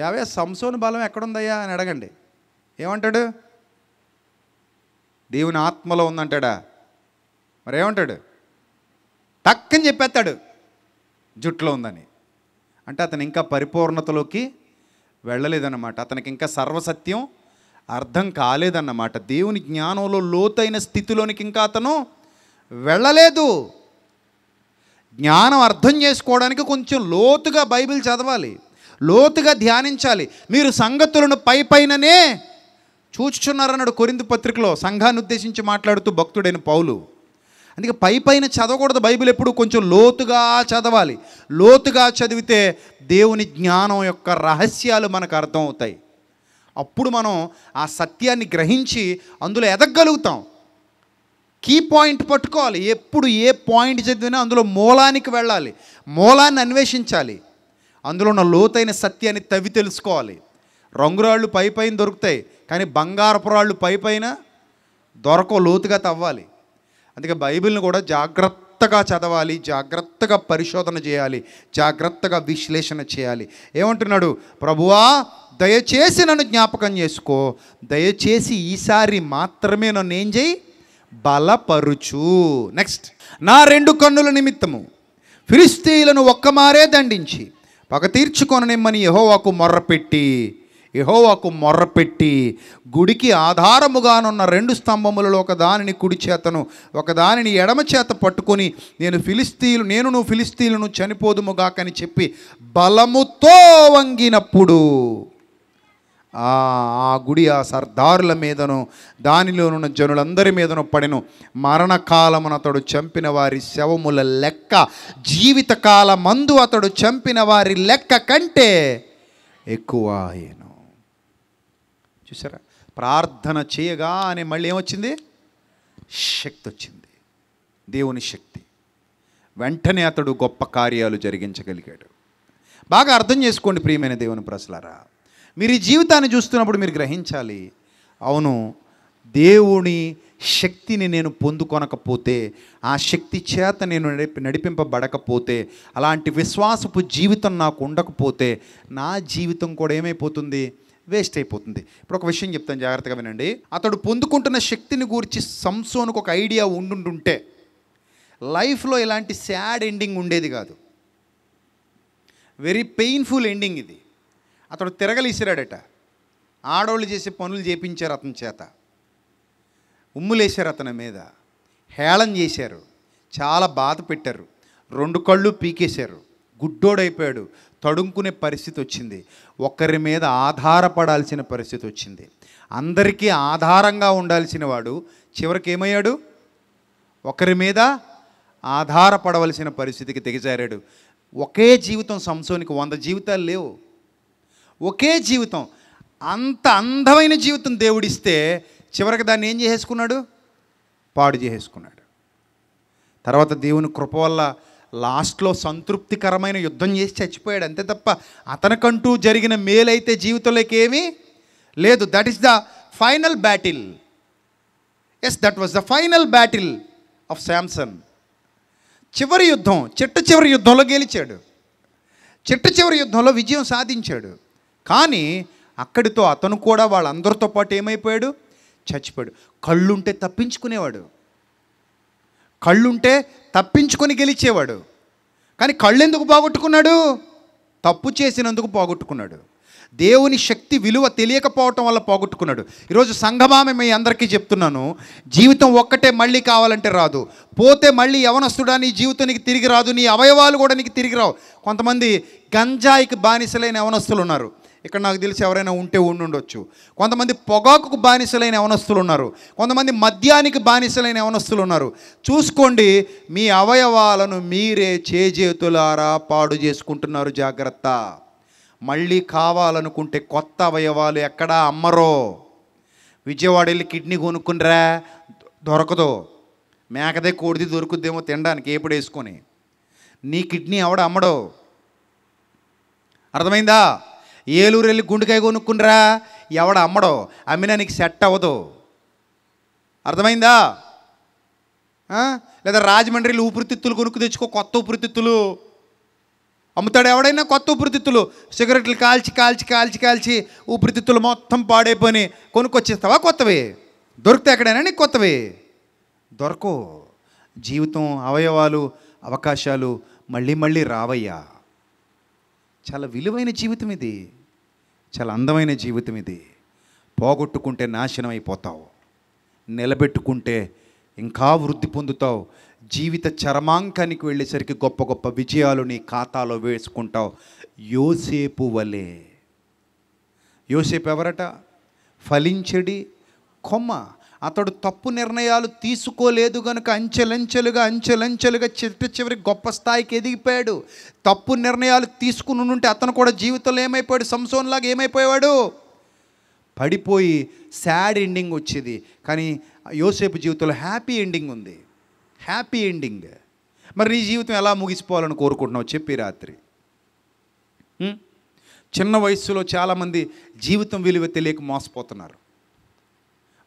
యావే సంసోన బలం ఎక్కడుందయ్యా అని అడగండి ఏమంటాడు దేవుని ఆత్మలో ఉందంటాడా మరేమంటాడు టక్కని చెప్పేస్తాడు జుట్లో ఉందని అంటే అతను ఇంకా పరిపూర్ణతలోకి వెళ్ళలేదన్నమాట అతనికి ఇంకా సర్వసత్యం అర్థం కాలేదన్నమాట దేవుని జ్ఞానంలో లోతైన స్థితిలోనికి ఇంకా అతను వెళ్ళలేదు జ్ఞానం అర్థం చేసుకోవడానికి కొంచెం లోతుగా బైబిల్ చదవాలి లోతుగా ధ్యానించాలి మీరు సంగతులను పై పైననే చూచుచున్నారన్నాడు కొరింది పత్రికలో సంఘాన్ని ఉద్దేశించి మాట్లాడుతూ భక్తుడైన పౌలు అందుకే పై పైన చదవకూడదు బైబిల్ ఎప్పుడు కొంచెం లోతుగా చదవాలి లోతుగా చదివితే దేవుని జ్ఞానం యొక్క రహస్యాలు మనకు అర్థం అవుతాయి అప్పుడు మనం ఆ సత్యాన్ని గ్రహించి అందులో ఎదగలుగుతాం కీ పాయింట్ పట్టుకోవాలి ఎప్పుడు ఏ పాయింట్ చదివినా అందులో మూలానికి వెళ్ళాలి మూలాన్ని అన్వేషించాలి అందులో ఉన్న లోతైన సత్యాన్ని తవ్వి తెలుసుకోవాలి రంగురాళ్ళు పై పైన దొరుకుతాయి కానీ బంగారపు రాళ్ళు పై పైన దొరక లోతుగా తవ్వాలి అందుకే బైబిల్ని కూడా జాగ్రత్తగా చదవాలి జాగ్రత్తగా పరిశోధన చేయాలి జాగ్రత్తగా విశ్లేషణ చేయాలి ఏమంటున్నాడు ప్రభువా దయచేసి నన్ను జ్ఞాపకం చేసుకో దయచేసి ఈసారి మాత్రమే నన్ను ఏం చేయి బలపరుచు నెక్స్ట్ నా రెండు కన్నుల నిమిత్తము ఫిలిస్తీయులను ఒక్కమారే దండించి పగ నిమ్మని యహోవాకు మొర్రపెట్టి యహోవాకు మొర్రపెట్టి గుడికి ఆధారముగానున్న రెండు స్తంభములలో ఒక దానిని కుడి చేతను ఒక దానిని ఎడమ చేత పట్టుకొని నేను ఫిలిస్తీలు నేను నువ్వు ఫిలిస్తీలను చనిపోదుముగాకని చెప్పి బలముతో వంగినప్పుడు ఆ గుడి ఆ సర్దారుల మీదను దానిలోనున్న జనులందరి మీదను పడెను మరణకాలమున అతడు చంపిన వారి శవముల లెక్క జీవితకాలమందు అతడు చంపిన వారి లెక్క కంటే ఎక్కువ అయ్యాను చూసారా ప్రార్థన చేయగా అని మళ్ళీ ఏమొచ్చింది శక్తి వచ్చింది దేవుని శక్తి వెంటనే అతడు గొప్ప కార్యాలు జరిగించగలిగాడు బాగా అర్థం చేసుకోండి ప్రియమైన దేవుని ప్రజలారా మీరు ఈ జీవితాన్ని చూస్తున్నప్పుడు మీరు గ్రహించాలి అవును దేవుని శక్తిని నేను పొందుకొనకపోతే ఆ శక్తి చేత నేను నడిపి నడిపింపబడకపోతే అలాంటి విశ్వాసపు జీవితం నాకు ఉండకపోతే నా జీవితం కూడా ఏమైపోతుంది వేస్ట్ అయిపోతుంది ఇప్పుడు ఒక విషయం చెప్తాను జాగ్రత్తగా వినండి అతడు పొందుకుంటున్న శక్తిని గురించి సంసోన్కు ఒక ఐడియా ఉండుంటుంటే లైఫ్లో ఇలాంటి శాడ్ ఎండింగ్ ఉండేది కాదు వెరీ పెయిన్ఫుల్ ఎండింగ్ ఇది అతడు తిరగలేసిరాడట ఆడవాళ్ళు చేసే పనులు చేపించారు అతని చేత ఉమ్ములేశారు అతని మీద హేళన చేశారు చాలా బాధ పెట్టారు రెండు కళ్ళు పీకేశారు గుడ్డోడైపోయాడు తడుంకునే పరిస్థితి వచ్చింది ఒకరి మీద ఆధారపడాల్సిన పరిస్థితి వచ్చింది అందరికీ ఆధారంగా ఉండాల్సిన వాడు చివరికి ఏమయ్యాడు ఒకరి మీద ఆధారపడవలసిన పరిస్థితికి దిగజారాడు ఒకే జీవితం సంసోనికి వంద జీవితాలు లేవు ఒకే జీవితం అంత అందమైన జీవితం దేవుడిస్తే చివరికి దాన్ని ఏం చేసేసుకున్నాడు పాడు చేసేసుకున్నాడు తర్వాత దేవుని కృప వల్ల లాస్ట్లో సంతృప్తికరమైన యుద్ధం చేసి చచ్చిపోయాడు అంతే తప్ప అతనికంటూ జరిగిన మేలైతే జీవితంలోకి ఏమీ లేదు that is the final battle yes that was the final battle of Samson చివరి యుద్ధం చిట్ట చివరి యుద్ధంలో గెలిచాడు చిట్ట చివరి యుద్ధంలో విజయం సాధించాడు కానీ అక్కడితో అతను కూడా వాళ్ళందరితో పాటు ఏమైపోయాడు చచ్చిపోయాడు కళ్ళుంటే తప్పించుకునేవాడు కళ్ళుంటే తప్పించుకొని గెలిచేవాడు కానీ కళ్ళెందుకు పోగొట్టుకున్నాడు తప్పు చేసినందుకు పోగొట్టుకున్నాడు దేవుని శక్తి విలువ తెలియకపోవటం వల్ల పోగొట్టుకున్నాడు ఈరోజు సంఘమామె మీ అందరికీ చెప్తున్నాను జీవితం ఒక్కటే మళ్ళీ కావాలంటే రాదు పోతే మళ్ళీ యవనస్తుడా నీ జీవితం నీకు తిరిగి రాదు నీ అవయవాలు కూడా నీకు తిరిగి రావు కొంతమంది గంజాయికి బానిసలైన యవనస్తులు ఉన్నారు ఇక్కడ నాకు తెలిసి ఎవరైనా ఉంటే ఉండుండొచ్చు కొంతమంది పొగాకుకు బానిసలైన యవనస్తులు ఉన్నారు కొంతమంది మద్యానికి బానిసలైన యవనస్తులు ఉన్నారు చూసుకోండి మీ అవయవాలను మీరే చేజేతులారా పాడు చేసుకుంటున్నారు జాగ్రత్త మళ్ళీ కావాలనుకుంటే కొత్త అవయవాలు ఎక్కడా అమ్మరో విజయవాడ వెళ్ళి కిడ్నీ కొనుక్కునిరా దొరకదు మేకదే కోడిది దొరుకుద్దేమో తినడానికి ఏపుడు వేసుకొని నీ కిడ్నీ ఎవడ అమ్మడు అర్థమైందా ఏలూరు వెళ్ళి గుండెకాయ కొనుక్కునిరా ఎవడ అమ్మడో అమ్మినా నీకు సెట్ అవ్వదు అర్థమైందా లేదా రాజమండ్రిలో ఊపిరితిత్తులు కొనుక్కు తెచ్చుకో కొత్త ఊపిరితిత్తులు అమ్ముతాడు ఎవడైనా కొత్త ఊపిరితిత్తులు సిగరెట్లు కాల్చి కాల్చి కాల్చి కాల్చి ఊపిరితిత్తులు మొత్తం పాడైపోయి కొనుక్కొచ్చేస్తావా కొత్తవి దొరికితే ఎక్కడైనా నీకు కొత్తవి దొరకు జీవితం అవయవాలు అవకాశాలు మళ్ళీ మళ్ళీ రావయ్యా చాలా విలువైన జీవితం ఇది చాలా అందమైన జీవితం ఇది పోగొట్టుకుంటే నాశనం అయిపోతావు నిలబెట్టుకుంటే ఇంకా వృద్ధి పొందుతావు జీవిత చరమాంకానికి వెళ్ళేసరికి గొప్ప గొప్ప విజయాలు నీ ఖాతాలో వేసుకుంటావు యోసేపు వలే యోసేపు ఎవరట ఫలించడి కొమ్మ అతడు తప్పు నిర్ణయాలు తీసుకోలేదు కనుక అంచెలంచెలుగా అంచెలంచెలుగా చిట్ట చివరికి గొప్ప స్థాయికి ఎదిగిపోయాడు తప్పు నిర్ణయాలు తీసుకుని ఉంటే అతను కూడా జీవితంలో ఏమైపోయాడు సంసోన్లాగా ఏమైపోయాడు పడిపోయి శాడ్ ఎండింగ్ వచ్చేది కానీ యోసేపు జీవితంలో హ్యాపీ ఎండింగ్ ఉంది హ్యాపీ ఎండింగ్ మరి నీ జీవితం ఎలా ముగిసిపోవాలని కోరుకుంటున్నావు చెప్పి రాత్రి చిన్న వయస్సులో చాలామంది జీవితం విలువ తెలియక మోసపోతున్నారు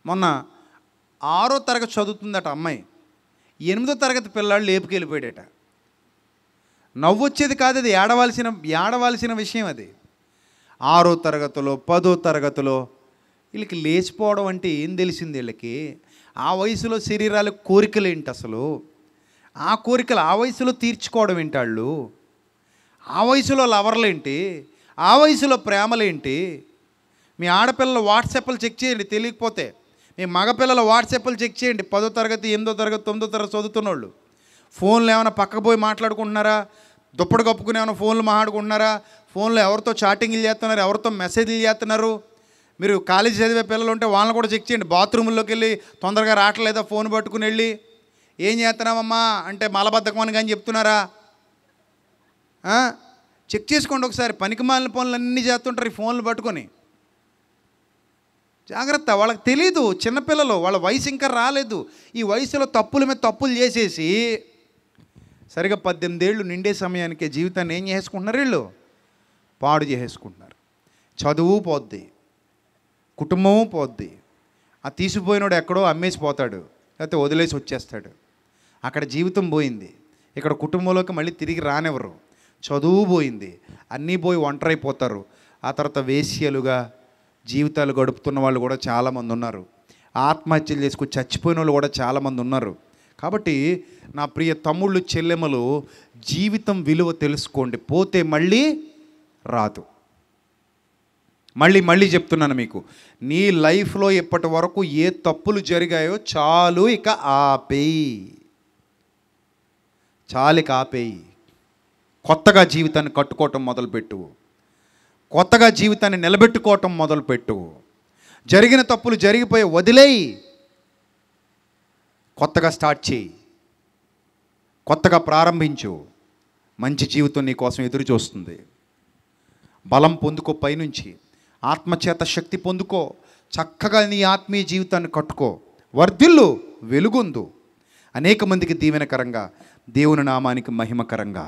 మొన్న ఆరో తరగతి చదువుతుందట అమ్మాయి ఎనిమిదో తరగతి పిల్లాడు లేపుకెళ్ళిపోయాడట నవ్వొచ్చేది కాదు అది ఏడవలసిన ఏడవలసిన విషయం అది ఆరో తరగతిలో పదో తరగతిలో వీళ్ళకి లేచిపోవడం అంటే ఏం తెలిసింది వీళ్ళకి ఆ వయసులో శరీరాల కోరికలు ఏంటి అసలు ఆ కోరికలు ఆ వయసులో తీర్చుకోవడం ఏంటి వాళ్ళు ఆ వయసులో లవర్లేంటి ఆ వయసులో ప్రేమలేంటి మీ ఆడపిల్లలు వాట్సాప్లు చెక్ చేయండి తెలియకపోతే మీ మగపిల్లల వాట్సాప్లు చెక్ చేయండి పదో తరగతి ఎనిమిదో తరగతి తొమ్మిదో తరగతి చదువుతున్న వాళ్ళు ఫోన్లు ఏమైనా పక్కకు పోయి మాట్లాడుకుంటున్నారా దుప్పటి కప్పుకుని ఏమైనా ఫోన్లు మాట్లాడుకుంటున్నారా ఫోన్లో ఎవరితో చాటింగ్లు చేస్తున్నారు ఎవరితో మెసేజ్లు చేస్తున్నారు మీరు కాలేజీ చదివే పిల్లలు ఉంటే వాళ్ళని కూడా చెక్ చేయండి బాత్రూముల్లోకి వెళ్ళి తొందరగా రావట్లేదా ఫోన్ పట్టుకుని వెళ్ళి ఏం చేస్తున్నామమ్మా అంటే మలబద్ధకం అని కానీ చెప్తున్నారా చెక్ చేసుకోండి ఒకసారి పనికి మాలిన ఫోన్లు అన్నీ చేస్తుంటారు ఈ ఫోన్లు పట్టుకొని జాగ్రత్త వాళ్ళకి తెలీదు చిన్నపిల్లలు వాళ్ళ వయసు ఇంకా రాలేదు ఈ వయసులో తప్పుల మీద తప్పులు చేసేసి సరిగా పద్దెనిమిదేళ్ళు నిండే సమయానికి జీవితాన్ని ఏం చేసుకుంటున్నారు వీళ్ళు పాడు చేసేసుకుంటున్నారు చదువు పోద్ది కుటుంబము పోద్ది ఆ తీసిపోయినోడు ఎక్కడో అమ్మేసి పోతాడు లేకపోతే వదిలేసి వచ్చేస్తాడు అక్కడ జీవితం పోయింది ఇక్కడ కుటుంబంలోకి మళ్ళీ తిరిగి రానివ్వరు చదువు పోయింది అన్నీ పోయి ఒంటరైపోతారు ఆ తర్వాత వేశ్యలుగా జీవితాలు గడుపుతున్న వాళ్ళు కూడా చాలామంది ఉన్నారు ఆత్మహత్యలు చేసుకుని చచ్చిపోయిన వాళ్ళు కూడా చాలామంది ఉన్నారు కాబట్టి నా ప్రియ తమ్ముళ్ళు చెల్లెమ్మలు జీవితం విలువ తెలుసుకోండి పోతే మళ్ళీ రాదు మళ్ళీ మళ్ళీ చెప్తున్నాను మీకు నీ లైఫ్లో ఇప్పటి వరకు ఏ తప్పులు జరిగాయో చాలు ఇక ఆపేయి చాలు ఇక ఆపేయి కొత్తగా జీవితాన్ని కట్టుకోవటం మొదలుపెట్టు కొత్తగా జీవితాన్ని నిలబెట్టుకోవటం మొదలుపెట్టు జరిగిన తప్పులు జరిగిపోయి వదిలేయి కొత్తగా స్టార్ట్ చేయి కొత్తగా ప్రారంభించు మంచి జీవితం నీ కోసం ఎదురు చూస్తుంది బలం పొందుకో పైనుంచి ఆత్మచేత శక్తి పొందుకో చక్కగా నీ ఆత్మీయ జీవితాన్ని కట్టుకో వర్ధిల్లు వెలుగొందు అనేక మందికి దీవెనకరంగా దేవుని నామానికి మహిమకరంగా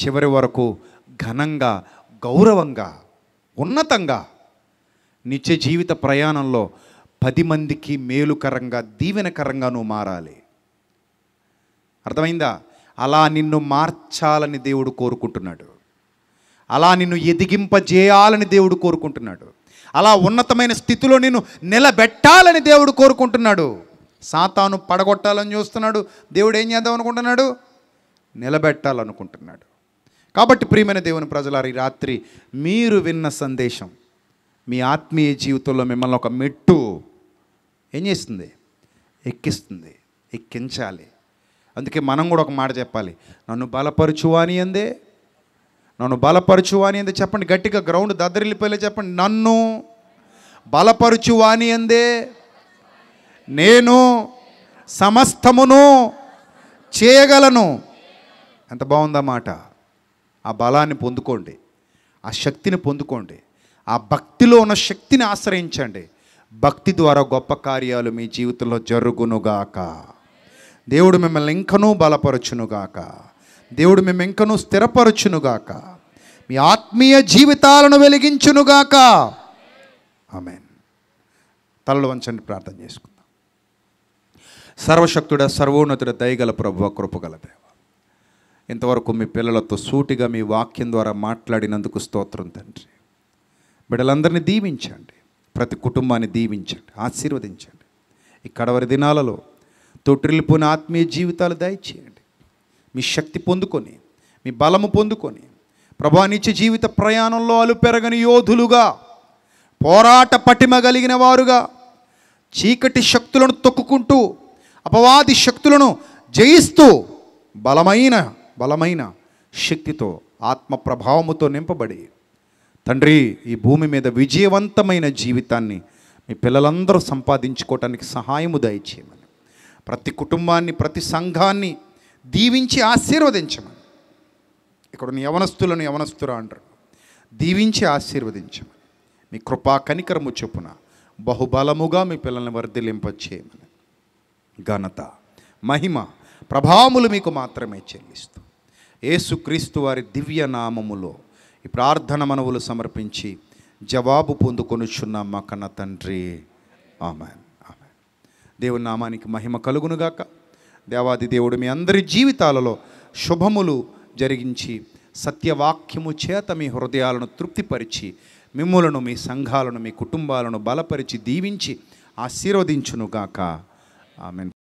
చివరి వరకు ఘనంగా గౌరవంగా ఉన్నతంగా నిత్య జీవిత ప్రయాణంలో పది మందికి మేలుకరంగా దీవెనకరంగా నువ్వు మారాలి అర్థమైందా అలా నిన్ను మార్చాలని దేవుడు కోరుకుంటున్నాడు అలా నిన్ను ఎదిగింపజేయాలని దేవుడు కోరుకుంటున్నాడు అలా ఉన్నతమైన స్థితిలో నిన్ను నిలబెట్టాలని దేవుడు కోరుకుంటున్నాడు సాతాను పడగొట్టాలని చూస్తున్నాడు దేవుడు ఏం చేద్దాం అనుకుంటున్నాడు నిలబెట్టాలనుకుంటున్నాడు కాబట్టి ప్రియమైన దేవుని ప్రజలారి రాత్రి మీరు విన్న సందేశం మీ ఆత్మీయ జీవితంలో మిమ్మల్ని ఒక మెట్టు ఏం చేస్తుంది ఎక్కిస్తుంది ఎక్కించాలి అందుకే మనం కూడా ఒక మాట చెప్పాలి నన్ను బలపరచు అని అందే నన్ను బలపరచు అని అందే చెప్పండి గట్టిగా గ్రౌండ్ దద్దరిల్లిపోయేలా చెప్పండి నన్ను బలపరచు అని అందే నేను సమస్తమును చేయగలను ఎంత బాగుందా మాట ఆ బలాన్ని పొందుకోండి ఆ శక్తిని పొందుకోండి ఆ భక్తిలో ఉన్న శక్తిని ఆశ్రయించండి భక్తి ద్వారా గొప్ప కార్యాలు మీ జీవితంలో జరుగునుగాక దేవుడు మిమ్మల్ని ఇంకనూ బలపరచునుగాక దేవుడు మేము ఇంకనూ స్థిరపరచునుగాక మీ ఆత్మీయ జీవితాలను వెలిగించునుగాక ఆమె తలలు వంచండి ప్రార్థన చేసుకుందాం సర్వశక్తుడ సర్వోన్నతుడ దయగల ప్రభు కృపగలదే ఇంతవరకు మీ పిల్లలతో సూటిగా మీ వాక్యం ద్వారా మాట్లాడినందుకు స్తోత్రం తండ్రి బిడ్డలందరినీ దీవించండి ప్రతి కుటుంబాన్ని దీవించండి ఆశీర్వదించండి ఇక్కడవరి కడవరి దినాలలో తొట్టిల్లిపోయిన ఆత్మీయ జీవితాలు దయచేయండి మీ శక్తి పొందుకొని మీ బలము పొందుకొని ప్రభా జీవిత ప్రయాణంలో అలుపెరగని యోధులుగా పోరాట పటిమ కలిగిన వారుగా చీకటి శక్తులను తొక్కుకుంటూ అపవాది శక్తులను జయిస్తూ బలమైన బలమైన శక్తితో ఆత్మ ప్రభావముతో నింపబడి తండ్రి ఈ భూమి మీద విజయవంతమైన జీవితాన్ని మీ పిల్లలందరూ సంపాదించుకోవటానికి సహాయము దయచేయమని ప్రతి కుటుంబాన్ని ప్రతి సంఘాన్ని దీవించి ఆశీర్వదించమని ఇక్కడ యవనస్తులను యవనస్తురా అంటారు దీవించి ఆశీర్వదించమని మీ కృపా కనికరము చొప్పున బహుబలముగా మీ పిల్లల్ని వర్ధిలింపచేయమని ఘనత మహిమ ప్రభావములు మీకు మాత్రమే చెల్లిస్తూ ఏసుక్రీస్తు వారి దివ్య నామములో ఈ ప్రార్థన మనవులు సమర్పించి జవాబు పొందుకొనుచున్నాం మా కన్న తండ్రి ఆమెన్ ఆమెన్ దేవుని నామానికి మహిమ కలుగునుగాక దేవాది దేవుడు మీ అందరి జీవితాలలో శుభములు జరిగించి సత్యవాక్యము చేత మీ హృదయాలను తృప్తిపరిచి మిమ్ములను మీ సంఘాలను మీ కుటుంబాలను బలపరిచి దీవించి ఆశీర్వదించునుగాక ఆమెన్